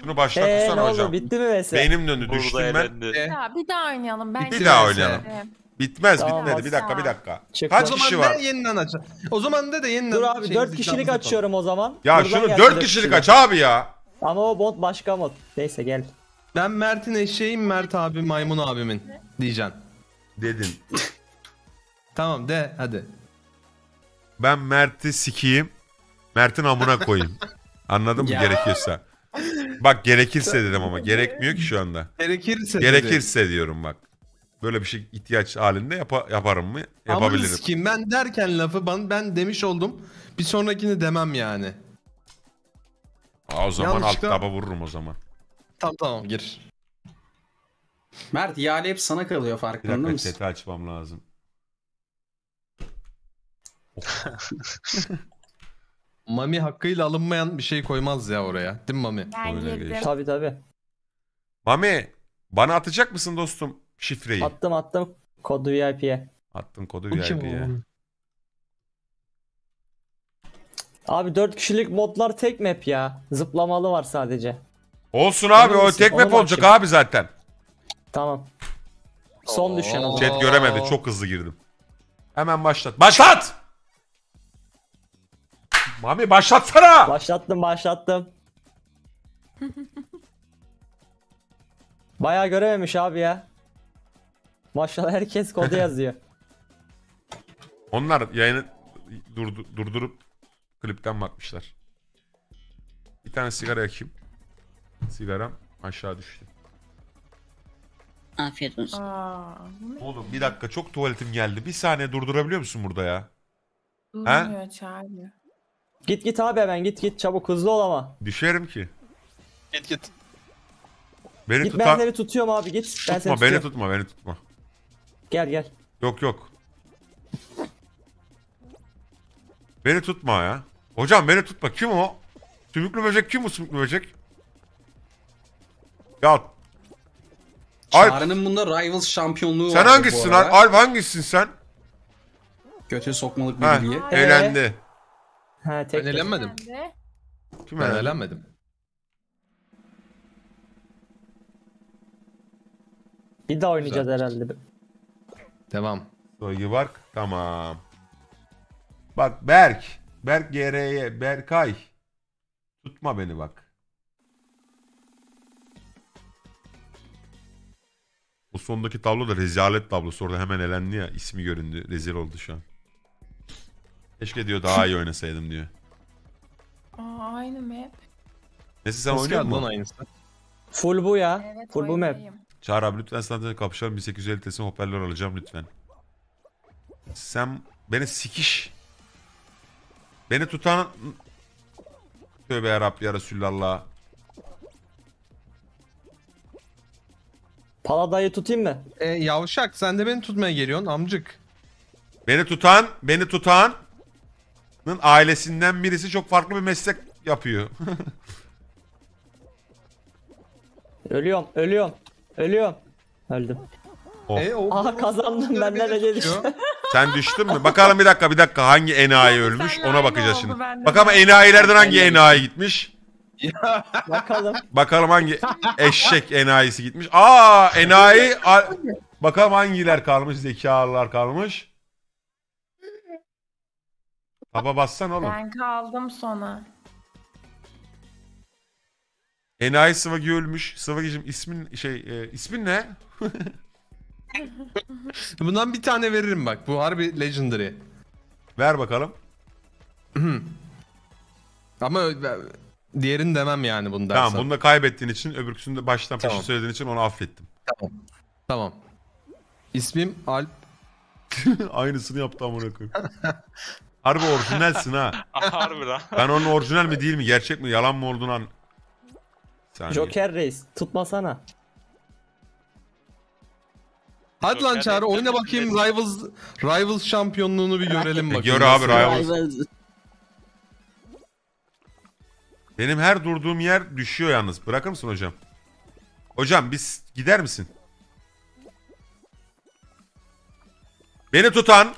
Şunu Eee ne başlatsana oldu hocam. bitti mi mesela? Beynim döndü düştüm ben. Ee, bir daha oynayalım. Ben Bir daha oynayalım. Ee, Bitmez Tamam, bitmedi. Bir dakika bir dakika. Çık Kaç kişi var? yeniden aç. O zaman da da yeniden Dur abi şeyimizi, 4 kişilik açıyorum o zaman. Ya Buradan şunu 4 dört kişilik aç abi ya. Ama o bot başka mod. Neyse gel. Ben Mert'in eşeğim Mert abi maymun abimin diyeceksin. Dedin. Tamam de hadi. Ben Mert'i sikiyim. Mert'in amına koyayım. Anladın mı Ya. gerekiyorsa? Bak gerekirse dedim ama gerekmiyor ki şu anda. Gerekirse. Gerekirse diyorum bak. Böyle bir şey ihtiyaç halinde yapa- yaparım mı? Yapabilirim. Yapabilirim. ben derken lafı ben, ben demiş oldum. Bir sonrakini demem yani. Aa, o zaman Yanlışlıkla- alt taba vururum o zaman. Tamam tamam gir. Mert ihale hep sana kalıyor farkında mısın? Bir dakika mısın? açmam lazım. Mami hakkıyla alınmayan bir şey koymaz ya oraya. Değil mi Mami? Ben Öyle Tabi tabi. Mami bana atacak mısın dostum şifreyi? Attım attım kodu VIP'ye. Attım kodu Bu VIP'ye. Abi 4 kişilik modlar tek map ya. Zıplamalı var sadece. Olsun abi o tek map olacak abi zaten. Tamam. Son düşen. ama. Chat göremedi çok hızlı girdim. Hemen başlat. Başlat! Mami başlatsana. Başlattım başlattım. Bayağı görememiş abi ya. Maşallah herkes kodu yazıyor. Onlar yayını durdu, durdurup klipten bakmışlar. Bir tane sigara yakayım. Sigaram aşağı düştü. Afiyet olsun. Aa, Oğlum bir dakika çok tuvaletim geldi. Bir saniye durdurabiliyor musun burada ya? Durmuyor çağırıyor. Git git abi hemen git git çabuk hızlı ol ama. Düşerim ki. Git git. Beni git tuta... ben seni tutuyorum abi git. Tutma ben seni beni tutma beni tutma. Gel gel. Yok yok. beni tutma ya. Hocam beni tutma kim o? Sümüklü böcek kim bu sümüklü böcek? Ya Çağrı'nın bunda Rivals şampiyonluğu var. Sen hangisin lan? Alp hangisin sen? kötü sokmalık biri bilgi. Ee, eğlendi. Ha tek. Ben tek. elenmedim. Kim ben elenmedim. Bir daha oynayacağız Güzel. herhalde. Devam. Soygu Bark tamam. Bak Berk. Berk GR'ye Berkay. Tutma beni bak. Bu sondaki tablo da rezalet tablosu. Orada hemen elendi ya. ismi göründü. Rezil oldu şu an. Keşke diyor daha iyi oynasaydım diyor. Aa, aynı map. Neyse sen Nasıl oynuyor geldi musun? Full bu ya. Evet, Full bu map. Çağır abi lütfen standartla kapışalım 1850 teslim hoparlör alacağım lütfen. Sen beni sikiş. Beni tutan... Tövbe yarabbi ya Resulallah. Paladayı tutayım mı? E, yavşak sen de beni tutmaya geliyorsun amcık. Beni tutan, beni tutan ailesinden birisi çok farklı bir meslek yapıyor. Ölüyorum, ölüyorum, ölüyorum. Öldüm. Oh. E, Aha kazandım ben nereye düştüm. Sen düştün mü? Bakalım bir dakika bir dakika hangi enayi ölmüş ona bakacağız şimdi. Bakalım enayilerden hangi enayi gitmiş? Bakalım. Bakalım hangi eşek enayisi gitmiş. Aa enayi. Bakalım hangiler kalmış zekalılar kalmış. Taba bassan oğlum. Ben kaldım sona. Enayi Sıvagi ölmüş. Sıvagi'cim ismin şey e, ismin ne? Bundan bir tane veririm bak. Bu harbi legendary. Ver bakalım. Ama diğerin demem yani bunu Tamam bunu da kaybettiğin için öbürküsünü de baştan tamam. peşin söylediğin için onu affettim. Tamam. Tamam. İsmim Alp. Aynısını yaptı amına koyayım. Harbi orijinalsin ha. Harbi lan. Ben onun orijinal mi değil mi gerçek mi yalan mı olduğunu an... Saniye. Joker Reis tutmasana. Hadi lan Çağrı oyna bakayım Rivals Rivals şampiyonluğunu bir görelim E, bakayım. gör abi Rivals. Benim her durduğum yer düşüyor yalnız. Bırakır mısın hocam? Hocam biz gider misin? Beni tutan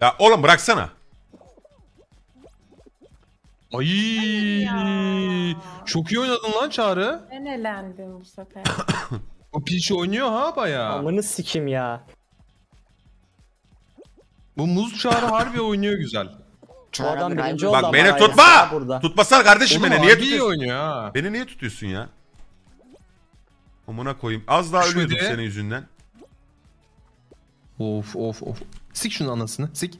Ya oğlum bıraksana. Ay ya. çok iyi oynadın lan Çağrı. Ben elendim bu sefer. O piçi oynuyor ha bayağı. Amanı sikim ya. Bu muz Çağrı harbi oynuyor güzel. Bu adam birinci oldu Bak ama beni tutma! burada. Tutmasana kardeşim Oğlum beni. Niye harbi tutuyorsun? oynuyor ha. Beni niye tutuyorsun ya? Amına koyayım. Az daha Şöyle. ölüyordum senin yüzünden. Of of of. Sik şunun anasını. Sik.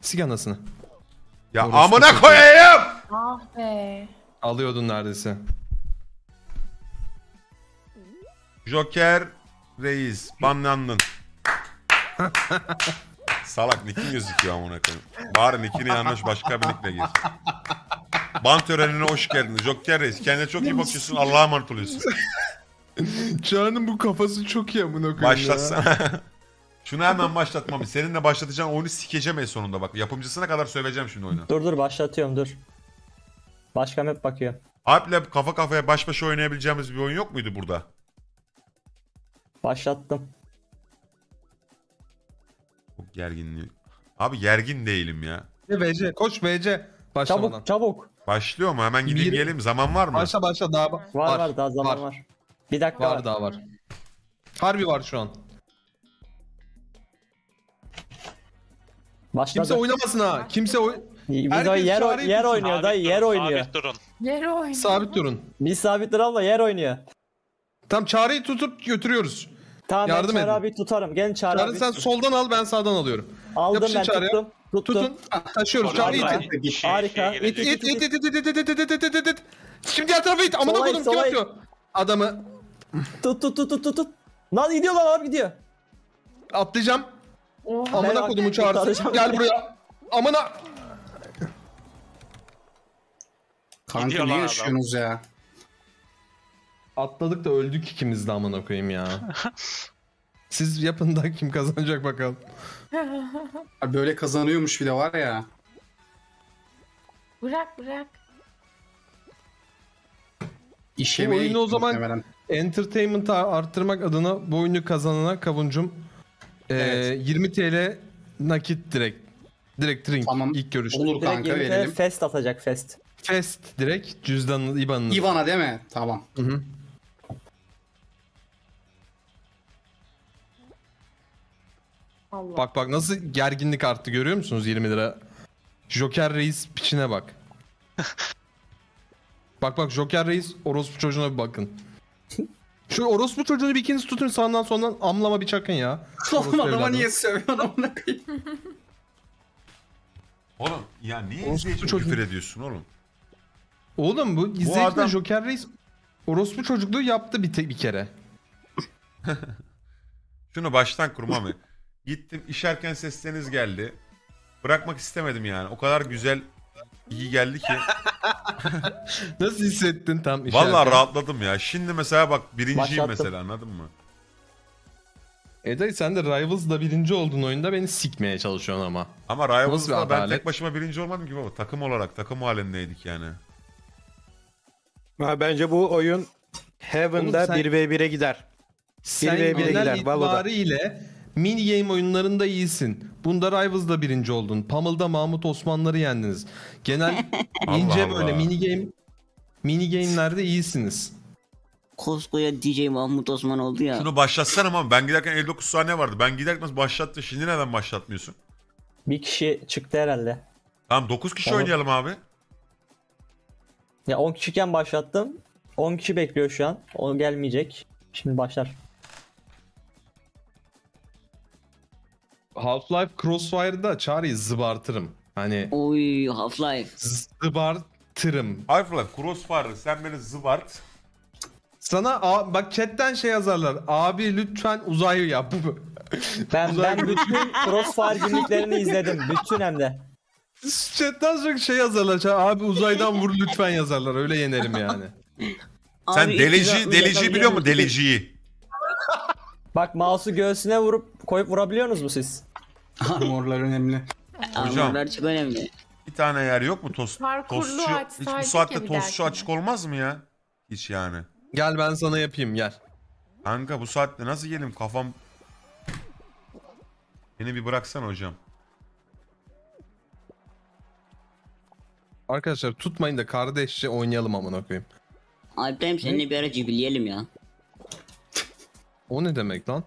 Sik anasını. Ya amına koyayım. Ah be. Alıyordun neredeyse. Joker Reis banlandın. Salak nikin gözüküyor amına koyayım. Bari nikini yanlış başka bir nickle gir. Ban törenine hoş geldin. Joker Reis kendine çok iyi bakıyorsun. Allah'a emanet oluyorsun. Canım bu kafası çok iyi amına koyayım. Başlatsana. Şunu hemen başlatmam. Seninle başlatacağım oyunu sikeceğim en sonunda bak. Yapımcısına kadar söveceğim şimdi oyunu. Dur dur başlatıyorum dur. Başka map bakıyor. Alp'le kafa kafaya baş başa oynayabileceğimiz bir oyun yok muydu burada? Başlattım. Çok gerginliği. Abi gergin değilim ya. BC koş BC. Çabuk çabuk. Başlıyor mu? Hemen gideyim Bir- gelelim. Zaman var mı? Başla başla daha var. Var var, daha zaman var. Bir dakika Var, var. daha var. Harbi var şu an. Başladı. Kimse oynamasın ha. Kimse oy... Biz o Herkes yer, yer oynuyor dayı yer oynuyor. Sabit durun. Yer oynuyor. Sabit durun. Biz sabit abla yer oynuyor. Tamam çağrıyı tutup götürüyoruz. Tamam Yardım ben Çağrı abi tutarım. Gelin Çağrı abi. sen soldan al ben sağdan alıyorum. Aldım Yapışın ben tuttum. Tuttum. Tutun. Ha, Taşıyoruz. Çağrıyı Vallahi şey Harika. gelecek. İt it it it it it it it it it it it it it. Kim diğer tarafa it? Amına Solay, kim atıyor? Adamı Tut tut tut tut tut. tut. Lan gidiyor lan abi gidiyor. atlayacağım. Oha. Amına kodumu çağırsın. Gel buraya. Amına. Kanka Gidiyor yaşıyorsunuz ya? Atladık da öldük ikimiz de amına koyayım ya. Siz yapın da kim kazanacak bakalım. Abi Böyle kazanıyormuş bir de var ya. Bırak bırak. İşemeye oyunu o zaman- muhtemelen. Entertainment'ı arttırmak adına bu oyunu kazanana kavuncum ee, Evet. 20 TL nakit direkt. Direkt drink Tamam. ilk görüşte. Olur Direkt kanka yeni verelim. fest atacak fest. Fest direkt cüzdan IBAN'ını. Ivan'a değil mi? Tamam. Hı hı. Allah. Bak bak nasıl gerginlik arttı görüyor musunuz 20 lira? Joker Reis piçine bak. bak bak Joker Reis orospu çocuğuna bir bakın. Şu orospu çocuğunu bir ikiniz tutun sağından sondan amlama bir çakın ya. Oğlum adama niye sövüyorsun amına koyayım? Oğlum ya niye Orospu izleyicim çocuğu. küfür ediyorsun oğlum? Oğlum bu izleyiciler adam- Joker Reis orospu çocukluğu yaptı bir, bir kere. Şunu baştan kurma mı? Gittim işerken sesleriniz geldi. Bırakmak istemedim yani. O kadar güzel iyi geldi ki. Nasıl hissettin tam işe? Valla rahatladım ya. Şimdi mesela bak birinciyim Başlattım. mesela anladın mı? Eda sen de Rivals'da birinci olduğun oyunda beni sikmeye çalışıyorsun ama. Ama Rivals'da ben tek başıma birinci olmadım ki baba. Takım olarak takım halindeydik yani. Ha, bence bu oyun Heaven'da Oğlum sen- 1v1'e gider. Sen 1v1'e genel gider, Valo'da. Mini game oyunlarında iyisin. Bunda Rivals'da birinci oldun. Pummel'da Mahmut Osmanları yendiniz. Genel ince Allah böyle Allah. mini game mini game'lerde iyisiniz. Koskoya DJ Mahmut Osman oldu ya. Şunu başlatsana ama ben giderken 59 saniye vardı. Ben giderken başlattı. Şimdi neden başlatmıyorsun? Bir kişi çıktı herhalde. Tamam 9 kişi tamam. oynayalım abi. Ya 10 kişiken başlattım. 10 kişi bekliyor şu an. O gelmeyecek. Şimdi başlar. Half-Life Crossfire'da Çağrı'yı zıbartırım. Hani Oy Half-Life. zıbartırım. Half-Life Crossfire sen beni zıbart. Sana bak chatten şey yazarlar. Abi lütfen uzayı yap. Ben, Uzay ben bütün Crossfire günlüklerini izledim. Bütün hem de. chatten çok şey yazarlar. Abi uzaydan vur lütfen yazarlar. Öyle yenerim yani. Sen Abi, deleci biliyor musun? yapabiliyor Deleciyi. Bak mouse'u göğsüne vurup koyup vurabiliyor musunuz siz? Armorlar önemli. Hocam. Armorlar çok önemli. Bir tane yer yok mu tost? Parkurlu Tostçu, hiç bu saatte bir tostçu açık olmaz mı ya? Hiç yani. Gel ben sana yapayım gel. Kanka bu saatte nasıl gelim kafam... Beni bir bıraksan hocam. Arkadaşlar tutmayın da kardeşçe oynayalım amına koyayım. Alp'im seninle bir ara cibileyelim ya. O ne demek lan?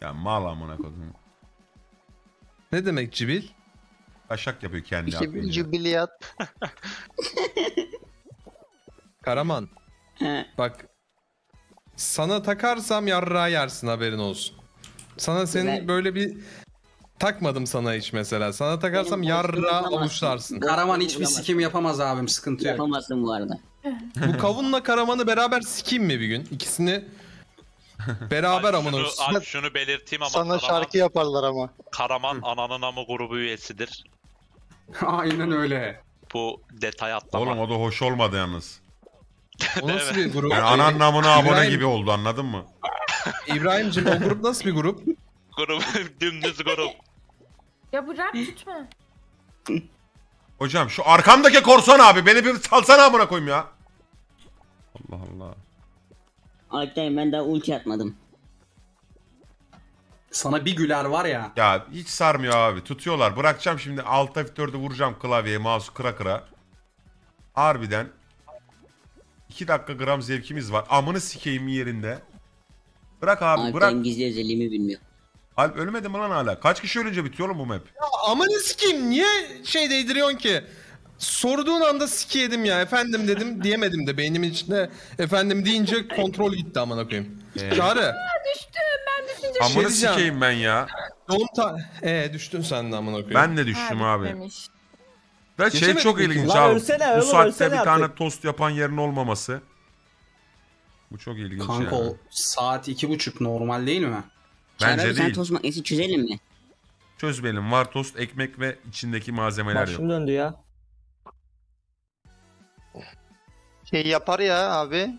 Ya mal amına kodum. Ne demek cibil? Başak yapıyor kendi İşte aklıyla. jubiliyat. Karaman. Bak. Sana takarsam yarra yersin haberin olsun. Sana senin Güzel. böyle bir takmadım sana hiç mesela. Sana takarsam yarra boşluğum ama- avuçlarsın. Karaman hiçbir sikim yapamaz abim sıkıntı yok. Yapamazsın bu arada. Bu kavunla karamanı beraber sikeyim mi bir gün? İkisini Beraber amına şunu, koyayım. abi şunu belirteyim ama Sana Karaman, şarkı yaparlar ama. Karaman Ananın Amı grubu üyesidir. Aynen öyle. Bu detay atlama. Oğlum o da hoş olmadı yalnız. O nasıl bir grup? Yani anan namına abone gibi oldu anladın mı? İbrahim'cim o grup nasıl bir grup? Grup dümdüz grup. Ya bu rap mü? Hocam şu arkamdaki korsan abi beni bir salsana abone koyayım ya. Allah Allah. Alptayım ben daha ulti atmadım. Sana bir güler var ya. Ya hiç sarmıyor abi. Tutuyorlar. Bırakacağım şimdi alt F4'ü vuracağım klavyeye mouse'u kıra kıra. Harbiden 2 dakika gram zevkimiz var. Amını sikeyim yerinde. Bırak abi Alp bırak. Alp gizli özelliğimi bilmiyor. Alp ölmedi mi lan hala? Kaç kişi ölünce bitiyor mu bu map? Ya amını sikeyim niye şey değdiriyorsun ki? sorduğun anda siki yedim ya efendim dedim diyemedim de beynimin içinde efendim deyince kontrol gitti amına koyayım. Ee. Çağrı. düştüm ben düşünce. Ama Amına şey diyeceğim. sikeyim ben ya. Doğum ta... Ee, düştün sen de amına koyayım. Ben de düştüm abi. Demiş. Ve şey çok ilginç Lan abi. ölsene, Bu saatte ölsene bir tane tost yapan yerin olmaması. Bu çok ilginç Kanka yani. o saat iki buçuk normal değil mi? Bence Bence değil. Sen tost e, çözelim mi? Çözmeyelim. Var tost, ekmek ve içindeki malzemeler yok. Başım döndü ya. şey yapar ya abi.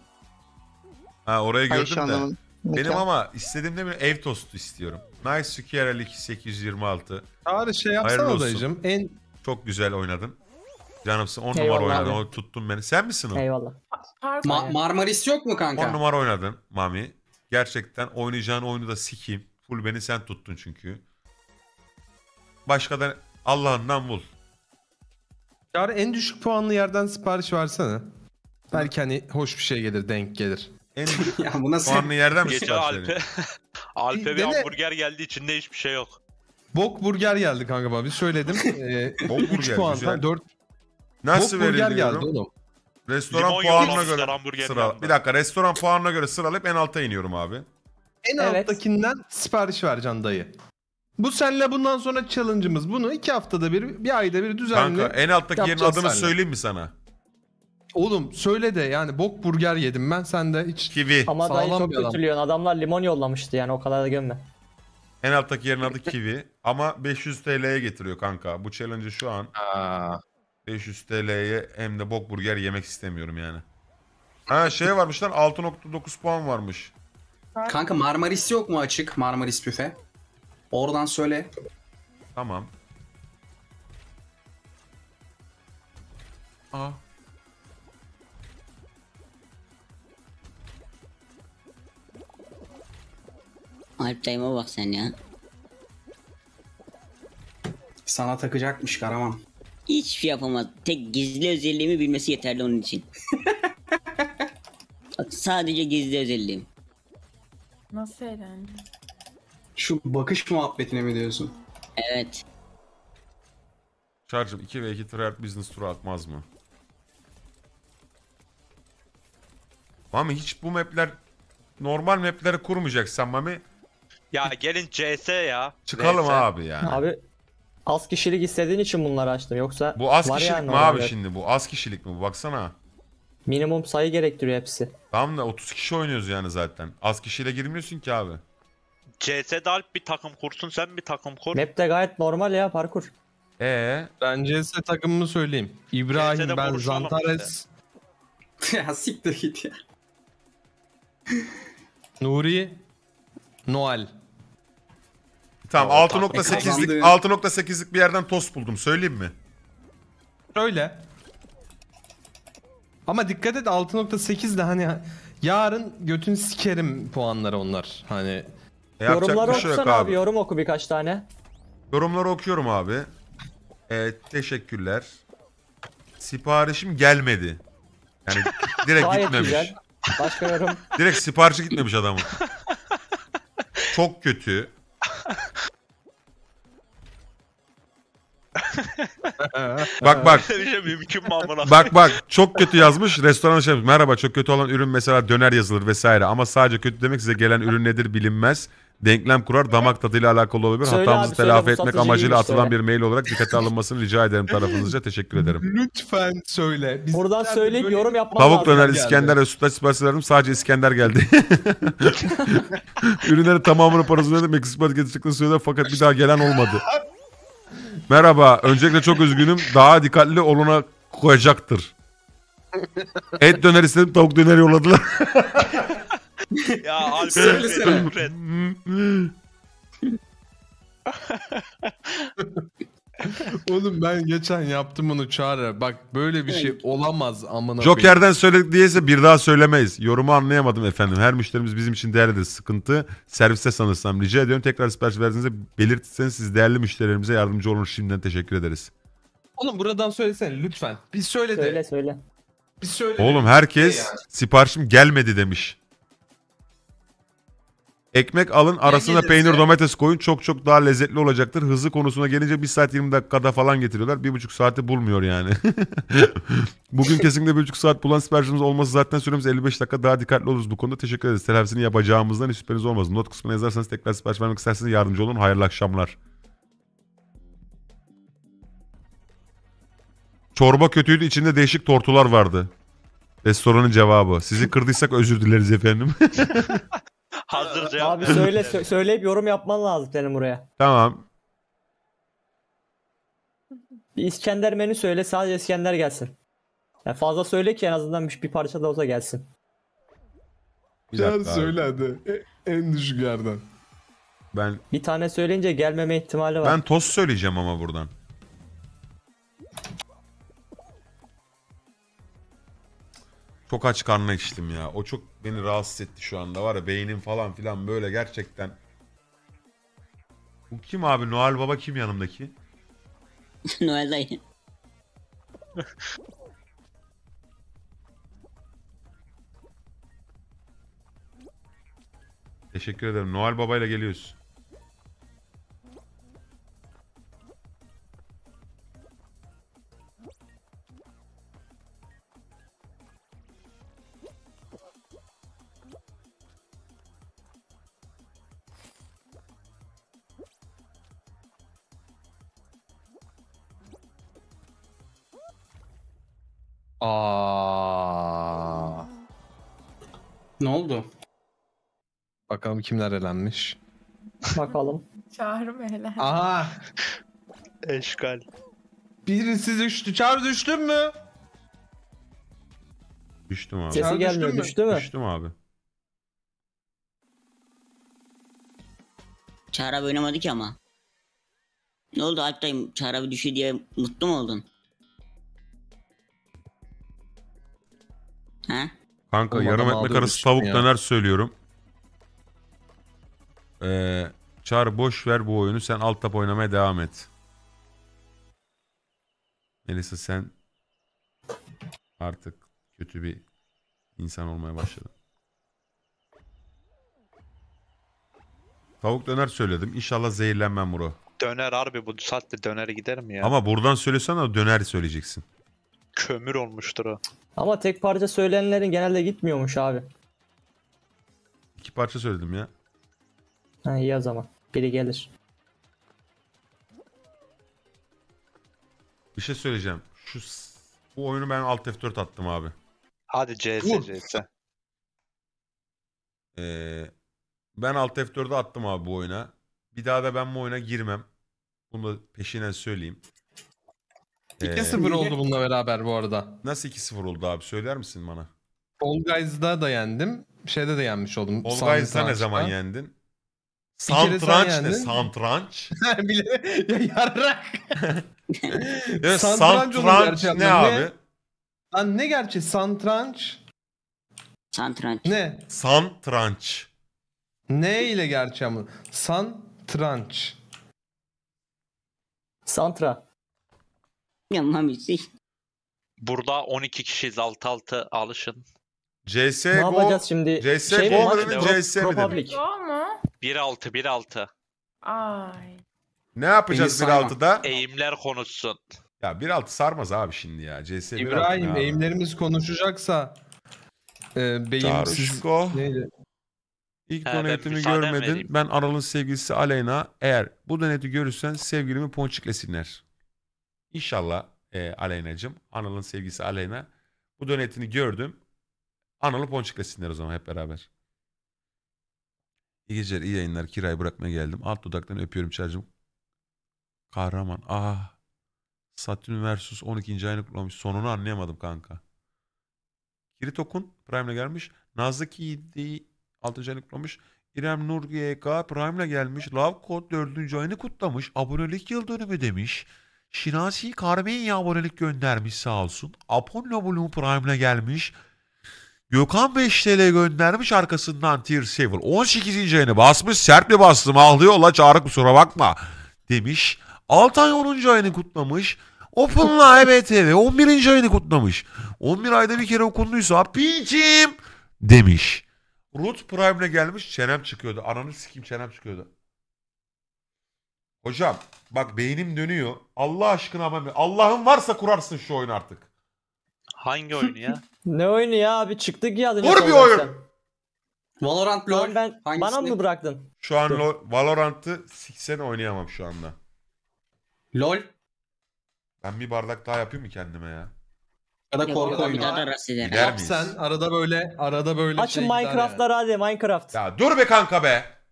Ha oraya Ayşe gördüm de. Benim nikahı. ama istediğimde bir ev tostu istiyorum. Nice Sukiyerel 2826. Çağrı şey yapsana olsun. En Çok güzel oynadın. Canımsın 10 numara Eyvallah oynadın. abi. O tuttun beni. Sen misin o? Eyvallah. Ma- Marmaris yok mu 10 kanka? numara oynadın Mami. Gerçekten oynayacağın oyunu da sikeyim. Full beni sen tuttun çünkü. Başkadan Allah'ından bul. Çağrı en düşük puanlı yerden sipariş versene. Belki hani hoş bir şey gelir, denk gelir. En ya bu nasıl? Puanlı yerden mi Geçen Alp'e Alp'e bir Dene- hamburger geldi içinde hiçbir şey yok. Bok burger geldi kanka bana. Bir söyledim. Ee, Bok burger, 3 güzel. puan, 4 Nasıl bok burger geldi oğlum. Restoran Limon puanına göre hamburgerin sıra. Bir dakika restoran puanına göre sıralayıp en alta iniyorum abi. En Evet. alttakinden sipariş can dayı. Bu senle bundan sonra challenge'ımız. Bunu iki haftada bir, bir ayda bir düzenli. Kanka en alttaki yerin adını seninle. söyleyeyim mi sana? Oğlum söyle de yani bok burger yedim ben sen de hiç Kivi. Ama dayı sağlam çok bir adam. Adamlar limon yollamıştı yani o kadar da gömme. En alttaki yerin adı Kivi. Ama 500 TL'ye getiriyor kanka. Bu challenge şu an. Aa, 500 TL'ye hem de bok burger yemek istemiyorum yani. Ha şey varmış lan 6.9 puan varmış. Kanka Marmaris yok mu açık? Marmaris büfe. Oradan söyle. Tamam. Aa Alp dayıma bak sen ya. Sana takacakmış Karaman. Hiçbir şey yapamaz. Tek gizli özelliğimi bilmesi yeterli onun için. sadece gizli özelliğim. Nasıl eğlendin? Şu bakış muhabbetine mi diyorsun? Evet. Şarjım 2 ve 2 Triart Business Tour'a atmaz mı? Mami hiç bu mapler normal maplere kurmayacaksan Mami ya gelin CS ya. Çıkalım CS. abi yani. Abi az kişilik istediğin için bunları açtım yoksa Bu az kişilik mi abi şimdi bu? Az kişilik mi Baksana. Minimum sayı gerektiriyor hepsi. Tamam da 30 kişi oynuyoruz yani zaten. Az kişiyle girmiyorsun ki abi. CS dalp bir takım kursun sen bir takım kur. Map'te gayet normal ya parkur. Ee, Ben CS takımımı söyleyeyim. İbrahim, CS'de ben, Zantares, ya siktir git ya. Nuri, Noel. Tamam 6.8'lik kazandı. 6.8'lik bir yerden tost buldum söyleyeyim mi? Öyle. Ama dikkat et 6.8 de hani yarın götün sikerim puanları onlar. Hani E, yapacak Yorumları bir şey yok abi. abi. Yorum oku birkaç tane. Yorumları okuyorum abi. Evet teşekkürler. Siparişim gelmedi. Yani direkt Gayet gitmemiş. güzel. Başka yorum. Direkt siparişi gitmemiş adamın. Çok kötü. bak bak. Bak bak çok kötü yazmış. Restoran şey Merhaba çok kötü olan ürün mesela döner yazılır vesaire. Ama sadece kötü demek size gelen ürün nedir bilinmez. Denklem kurar damak tadıyla alakalı olabilir. Söyle Hatamızı abi, telafi bu etmek amacıyla atılan söyle. bir mail olarak dikkate alınmasını rica ederim tarafınızca. Teşekkür ederim. Lütfen söyle. Biz Oradan söyleyip böyle- yorum yapmam Tavuk döner, İskender ve sütlaç sipariş verdim. Sadece İskender geldi. Ürünlerin tamamını parasını ödemek ispat getirdiklerini söylediler fakat bir daha gelen olmadı. Merhaba. Öncelikle çok üzgünüm. Daha dikkatli oluna koyacaktır. Et döner istedim tavuk döner yolladılar. ya Alper Alper. Hmm. Oğlum ben geçen yaptım onu çağrı. Bak böyle bir şey olamaz amına Joker'den söyledik diyeyse bir daha söylemeyiz. Yorumu anlayamadım efendim. Her müşterimiz bizim için değerlidir. Sıkıntı serviste sanırsam. Rica ediyorum tekrar sipariş verdiğinizde belirtseniz siz değerli müşterilerimize yardımcı olun. Şimdiden teşekkür ederiz. Oğlum buradan söylesene lütfen. Bir söyle de. Söyle söyle. Bir söyle. Oğlum herkes yani? siparişim gelmedi demiş. Ekmek alın arasına gelirse. peynir domates koyun çok çok daha lezzetli olacaktır. Hızlı konusuna gelince 1 saat 20 dakikada falan getiriyorlar. bir buçuk saati bulmuyor yani. Bugün kesinlikle bir buçuk saat bulan siparişimiz olması zaten süremiz 55 dakika daha dikkatli oluruz bu konuda. Teşekkür ederiz. Telafisini yapacağımızdan hiç şüpheniz olmaz. Not kısmına yazarsanız tekrar sipariş vermek isterseniz yardımcı olun. Hayırlı akşamlar. Çorba kötüydü içinde değişik tortular vardı. Restoranın cevabı. Sizi kırdıysak özür dileriz efendim. Hazır cevap. Abi söyle sö- söyleyip yorum yapman lazım senin buraya. Tamam. Bir İskender menü söyle sadece İskender gelsin. Yani fazla söyle ki en azından bir, parça da olsa gelsin. Bir Ya dakika abi. söyle hadi. E, en düşük yerden. Ben, Bir tane söyleyince gelmeme ihtimali var. ben tost söyleyeceğim ama buradan. Çok aç karnına içtim ya. O çok beni rahatsız etti şu anda var ya beynim falan filan böyle gerçekten. Bu kim abi Noel Baba kim yanımdaki? Noel dayı. Teşekkür ederim. Noel Baba ile geliyoruz. Aa. Ne oldu? Bakalım kimler elenmiş. Bakalım. Çağrı mı Aha. Eşgal. Birisi düştü. Çağrı düştün mü? Düştüm abi. Sesi Çağrı gelmiyor. Düştün mü? Düştü mü? Düştüm abi. Çağrı abi oynamadı ki ama. Ne oldu Alp'tayım? Çağrı abi düşü diye mutlu mu oldun? He. Kanka Oğlum, yarım adam ekmek arası tavuk ya. döner söylüyorum. Ee, Çağrı boş ver bu oyunu sen alt tap oynamaya devam et. Melisa sen artık kötü bir insan olmaya başladın. Tavuk döner söyledim. İnşallah zehirlenmem bro. Döner harbi bu saatte döner gider mi ya? Ama buradan söylesene döner söyleyeceksin kömür olmuştur o. Ama tek parça söylenenlerin genelde gitmiyormuş abi. İki parça söyledim ya. Ha iyi o zaman. Biri gelir. Bir şey söyleyeceğim. Şu bu oyunu ben Alt F4 attım abi. Hadi CS Vur. CS. Ee, ben Alt F4'ü attım abi bu oyuna. Bir daha da ben bu oyuna girmem. Bunu da peşinen söyleyeyim. 2-0 ee, oldu bununla beraber bu arada. Nasıl 2-0 oldu abi söyler misin bana? Fall Guys'da da yendim. Şeyde de yenmiş oldum. Fall Guys'da ne zaman yendin? kere Santranç ne? yendin. Santranç. ya yarrak. Santranç ne ne? abi? Lan ne gerçi? Santranç Santranç. ne? Santranç. Ne ile gerçi ama? Santranç. Santra. Yanılan bir Burada 12 kişiyiz alt 6 alışın. CSGO. Ne yapacağız şimdi? CSGO şey mu? mu? CS mi demek? CSGO mu? 1-6 1-6. Ay. Ne yapacağız 1-6'da? Eğimler konuşsun. Ya 1-6 sarmaz abi şimdi ya. CS İbrahim eğimlerimiz konuşacaksa e, beyimsiz neydi? İlk ha, donetimi görmedin. Ben Aral'ın sevgilisi Aleyna. Eğer bu doneti görürsen sevgilimi ponçikle siner. İnşallah e, Aleyna'cığım. Anıl'ın sevgisi Aleyna. Bu donetini gördüm. Anıl'ı ponçiklesinler o zaman hep beraber. İyi geceler, iyi yayınlar. Kirayı bırakmaya geldim. Alt dudaktan öpüyorum çarjım. Kahraman. Ah. Satürn versus 12. ayını kullanmış. Sonunu anlayamadım kanka. Kiri Tokun Prime'le gelmiş. Nazlı Kiydi 6. ayını kutlamış. İrem Nur YK Prime'le gelmiş. Love Code 4. ayını kutlamış. Abonelik yıl dönümü demiş. Şinasi Karmenya abonelik göndermiş sağ olsun. Apollo Blue Prime'le gelmiş. Gökhan 5 TL göndermiş arkasından Tier 7. 18. ayını basmış sert mi bastım ağlıyor la çağrı kusura bakma demiş. Altay 10. ayını kutlamış. Open'la EBTV 11. ayını kutlamış. 11 ayda bir kere okunduysa piçim demiş. Root Prime'le gelmiş çenem çıkıyordu. Ananı sikim çenem çıkıyordu. Hocam bak beynim dönüyor. Allah aşkına ama Allah'ın varsa kurarsın şu oyunu artık. Hangi oyunu ya? ne oyunu ya abi çıktık ya. Vur bir oyun. Valorant LoL. Lan ben, bana mı bıraktın? Şu an LoL, Valorant'ı siksen oynayamam şu anda. LoL. Ben bir bardak daha yapayım mı kendime ya? Ya da korku oyunu. Yap sen arada böyle arada böyle Açın şey Minecraft'ları yani. hadi Minecraft. Ya dur be kanka be.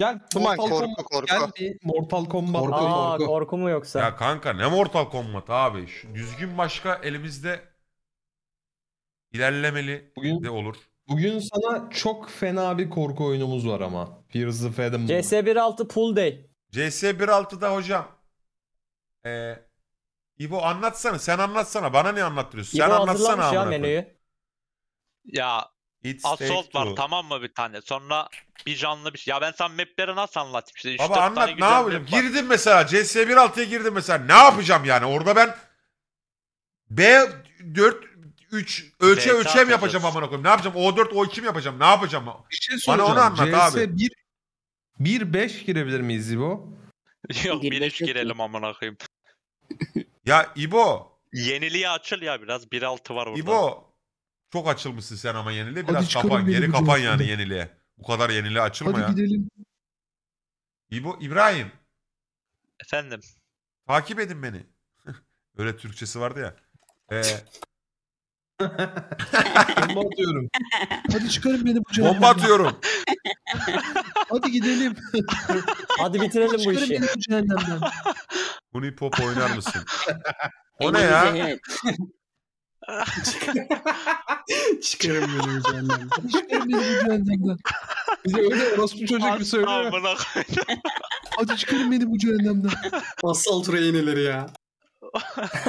Gel Mortal korku, Kombat korku. gel bir Mortal Kombat. Korku, Aa, korku. korku mu yoksa? Ya kanka ne Mortal Kombat abi. Şu düzgün başka elimizde ilerlemeli bugün, de olur. Bugün sana çok fena bir korku oyunumuz var ama. Fears the Fathom. CS 1.6 Pool Day. CS 1.6'da hocam. Ee, İbo anlatsana sen anlatsana bana ne anlattırıyorsun? İbo sen anlatsana ya menüyü. Ya It's Assault var tamam mı bir tane? Sonra bir canlı bir şey. Ya ben sen mapleri nasıl anlatayım? İşte Baba anlat tane ne güzel yapacağım? Girdim mesela CS 1.6'ya girdim mesela. Ne yapacağım yani? Orada ben B4 3 ölçe Zeka ölçem yapacağım yapacağız. amına koyayım. Ne yapacağım? O4 O2 mi yapacağım? Ne yapacağım? Bir şey Bana onu anlat CS abi. 1 1-5 girebilir miyiz Zibo? Yok bir üç girelim amına koyayım. Ya İbo, Yeniliği açıl ya biraz. 1.6 var orada. İbo çok açılmışsın sen ama yeniliğe. Biraz Hadi kapan. Geri kapan yani coğrafyadan. yeniliğe. Bu kadar yeniliğe açılma Hadi ya. gidelim. İbo, İbrahim Efendim. takip edin beni. Öyle Türkçesi vardı ya. Ee, Bomba atıyorum. Hadi çıkarın beni bu bomba atıyorum. Hadi gidelim. Hadi bitirelim bu çıkarın işi. beni bu cehennemden. Huni pop oynar mısın? O ne ya? Çıkarım beni bu cehennemden. Çıkarım beni cehennemden. Bize öyle orospu çocuk gibi söylüyor. Amına Hadi çıkarım beni bu cehennemden. Assault reyneleri ya.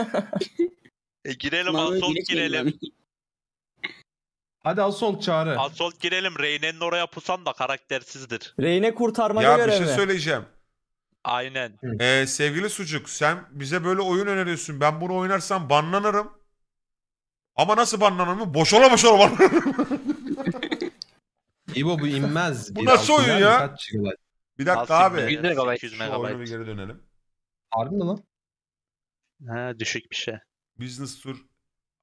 e girelim Mavi girelim. Hadi assault çağrı. Assault girelim. Reyne'nin oraya pusan da karaktersizdir. Reyne kurtarmaya ya, mi? Ya bir şey mi? söyleyeceğim. Aynen. Ee, sevgili Sucuk sen bize böyle oyun öneriyorsun. Ben bunu oynarsam banlanırım. Ama nasıl banlanır mı? Boşola boşola banlanır İbo bu inmez. Bu nasıl oyun ya? Şey bir dakika abi. bin. 100 megabayt. Şu oyuna bir geri dönelim. Harbi mi lan? Ha, düşük bir şey. Business Tour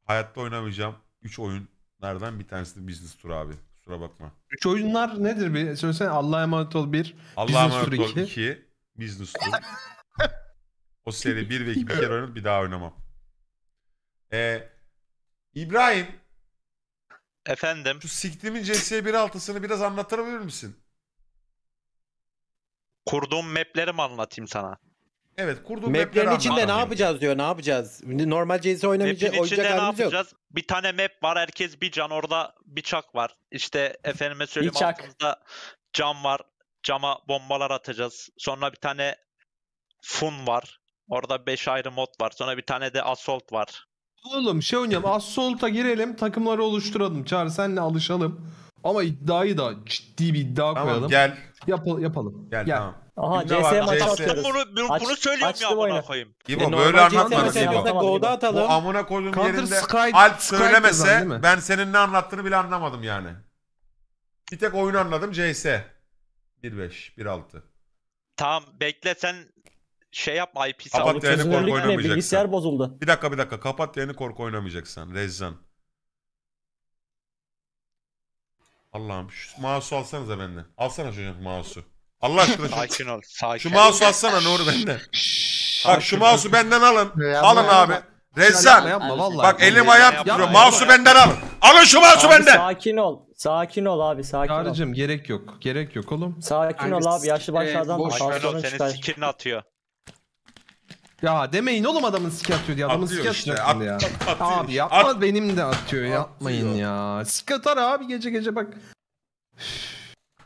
hayatta oynamayacağım. 3 oyunlardan bir tanesi de Business Tour abi. Kusura bakma. Üç oyunlar nedir bir söylesene Allah'a emanet ol bir. Allah'a emanet ol iki. 2. Business Tour. o seri 1 ve 2 bir kere oynadım bir daha oynamam. Ee, İbrahim Efendim. şu siktimin CS 1.6'sını biraz anlatabilir misin? Kurduğum mapleri mi anlatayım sana? Evet kurduğum Maplerin mapleri içinde ne yapacağız diyor. Ne yapacağız? Normal CS oynamayacak Map'in içinde oynayacak ne halimiz yok. yapacağız? Bir tane map var. Herkes bir can. Orada bir çak var. İşte efendime söyleyeyim Bir çak. altımızda cam var. Cama bombalar atacağız. Sonra bir tane fun var. Orada 5 ayrı mod var. Sonra bir tane de assault var. Bulalım şey oynayalım. Assault'a girelim takımları oluşturalım. Çağrı senle alışalım. Ama iddiayı da ciddi bir iddia Tamam koyalım. gel. Yap- yapalım. Gel, Gel. tamam. Aha Kimde CS var? maçı CS. atıyoruz. bunu, bunu, Aç- bunu söylüyorum ya açtım oyunu. amına koyayım. İbo normal böyle cinsel anlatma bize Go'da Bu atalım. amına koyduğum Counter yerinde Strike- Alp Strike yazan söylemese ben senin ne anlattığını bile anlamadım yani. Bir tek oyunu anladım CS. 1.5, 1.6. Tamam bekle sen şey yapma IP Kapat yayını korku oynamayacaksın. Bilgisayar bozuldu. Bir dakika bir dakika kapat yayını korku oynamayacaksın Rezzan. Allah'ım şu mouse'u alsanıza benden. Alsana çocuğum mouse'u. Allah aşkına şu, sakin ol, sakin. şu mouse'u alsana Nuri benden. Bak şu mouse'u benden alın. alın abi. Rezzan. Yapma, vallahi. Bak elim ayağım tutuyor. Mouse'u benden alın. Alın şu mouse'u benden. Sakin ol. Sakin ol abi sakin Çağrıcım, ol. gerek yok. Gerek yok oğlum. Sakin yani, ol abi yaşlı başlardan e, boş kalsın. Seni sikini atıyor. Ya demeyin oğlum adamın sik atıyor diye. Adamın sik atıyor işte, at, ya. At, at, abi yapma at, benim de atıyor. At, yapmayın ya. Sik atar abi gece gece bak.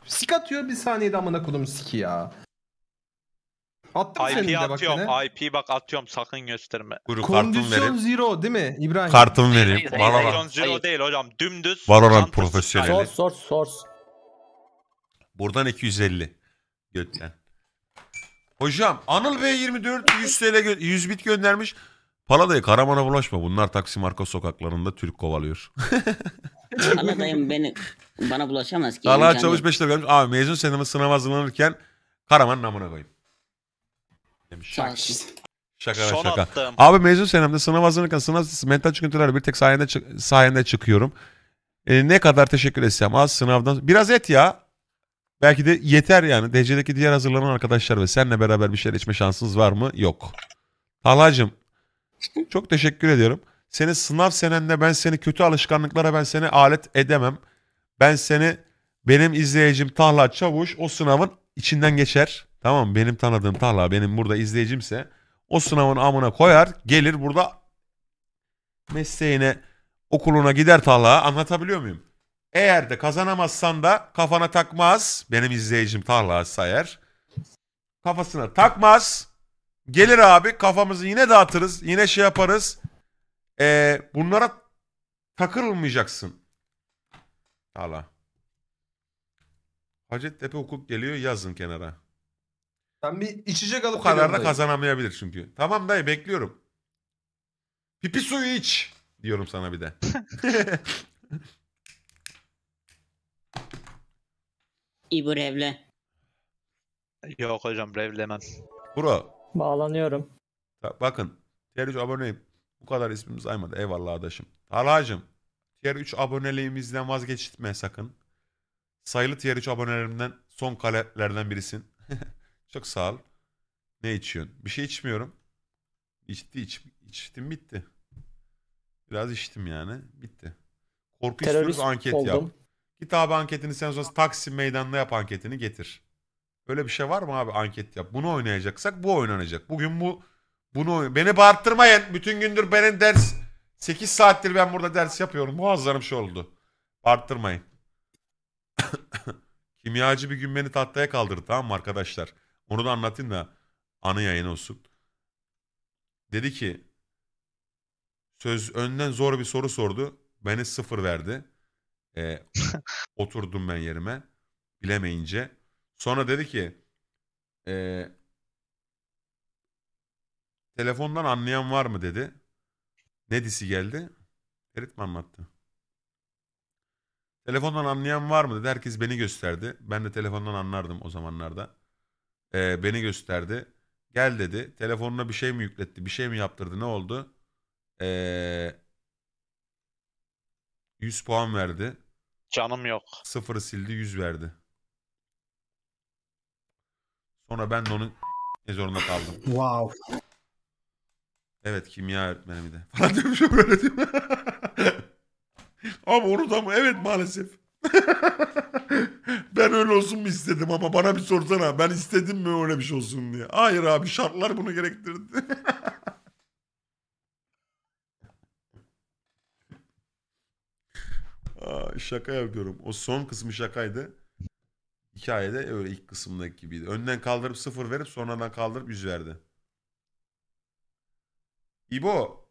Sik atıyor bir saniyede amına kodum siki ya. Attım IP seni de bak atıyorum. Bak IP bak atıyorum sakın gösterme. Guru kartım verip. zero değil mi İbrahim? Kartım vereyim. Valorant zero değil hocam. Dümdüz. Valorant profesyoneli. Source source source. Buradan 250. Götten. Hocam Anıl Bey 24 100 TL 100 bit göndermiş. Paladayı Karaman'a bulaşma. Bunlar Taksim arka sokaklarında Türk kovalıyor. Anadayım beni bana bulaşamaz ki. Allah Çavuş 5 lira vermiş. Abi mezun senemi sınav hazırlanırken Karaman namına koyayım. Demiş. Şaka şaka. Son şaka. Attım. Abi mezun senemde sınav hazırlanırken sınav mental çıkıntılar bir tek sayende, sayende çıkıyorum. E, ne kadar teşekkür etsem az sınavdan. Biraz et ya. Belki de yeter yani. DC'deki diğer hazırlanan arkadaşlar ve senle beraber bir şeyler içme şansınız var mı? Yok. Halacım çok teşekkür ediyorum. Seni sınav senende ben seni kötü alışkanlıklara ben seni alet edemem. Ben seni benim izleyicim Tahla Çavuş o sınavın içinden geçer. Tamam benim tanıdığım Tahla benim burada izleyicimse o sınavın amına koyar gelir burada mesleğine okuluna gider Tahla anlatabiliyor muyum? Eğer de kazanamazsan da kafana takmaz. Benim izleyicim Tarla sayar, Kafasına takmaz. Gelir abi kafamızı yine dağıtırız. Yine şey yaparız. Ee, bunlara takılmayacaksın. Tarla. Hacettepe hukuk geliyor yazın kenara. ben bir içecek alıp O kadar da kazanamayabilir çünkü. Tamam dayı bekliyorum. Pipi suyu iç diyorum sana bir de. İbo Revle. Yok hocam revlemem. Bro. Bağlanıyorum. Bak- Bakın. Tier 3 aboneyim. Bu kadar ismim saymadı. Eyvallah adaşım. Talha'cığım. Tier 3 aboneliğimizden vazgeçme sakın. Sayılı tier 3 abonelerimden son kalelerden birisin. Çok sağ ol. Ne içiyorsun? Bir şey içmiyorum. İçti iç, içtim bitti. Biraz içtim yani. Bitti. Korku istiyoruz Terörist anket yap. Kitabı anketini sen sonrası Taksim Meydanı'nda yap anketini getir. Öyle bir şey var mı abi anket yap. Bunu oynayacaksak bu oynanacak. Bugün bu bunu oyn- beni bağırttırmayın. Bütün gündür benim ders 8 saattir ben burada ders yapıyorum. Muazzam şey oldu. Bağırttırmayın. Kimyacı bir gün beni tahtaya kaldırdı tamam mı arkadaşlar? Onu da anlatayım da anı yayın olsun. Dedi ki söz önden zor bir soru sordu. Beni sıfır verdi. E, oturdum ben yerime. Bilemeyince. Sonra dedi ki e, telefondan anlayan var mı dedi. Ne disi geldi? Ferit mi anlattı? Telefondan anlayan var mı dedi. Herkes beni gösterdi. Ben de telefondan anlardım o zamanlarda. E, beni gösterdi. Gel dedi. Telefonuna bir şey mi yükletti? Bir şey mi yaptırdı? Ne oldu? Eee 100 puan verdi. Canım yok. Sıfırı sildi yüz verdi. Sonra ben de onun ne zorunda kaldım. Wow. Evet kimya öğretmenimi de. Falan demişim böyle değil mi? Abi onu da mı? Evet maalesef. ben öyle olsun mu istedim ama bana bir sorsana. Ben istedim mi öyle bir şey olsun diye. Hayır abi şartlar bunu gerektirdi. şaka yapıyorum. O son kısmı şakaydı. Hikayede öyle ilk kısımdaki gibiydi. Önden kaldırıp sıfır verip sonradan kaldırıp yüz verdi. İbo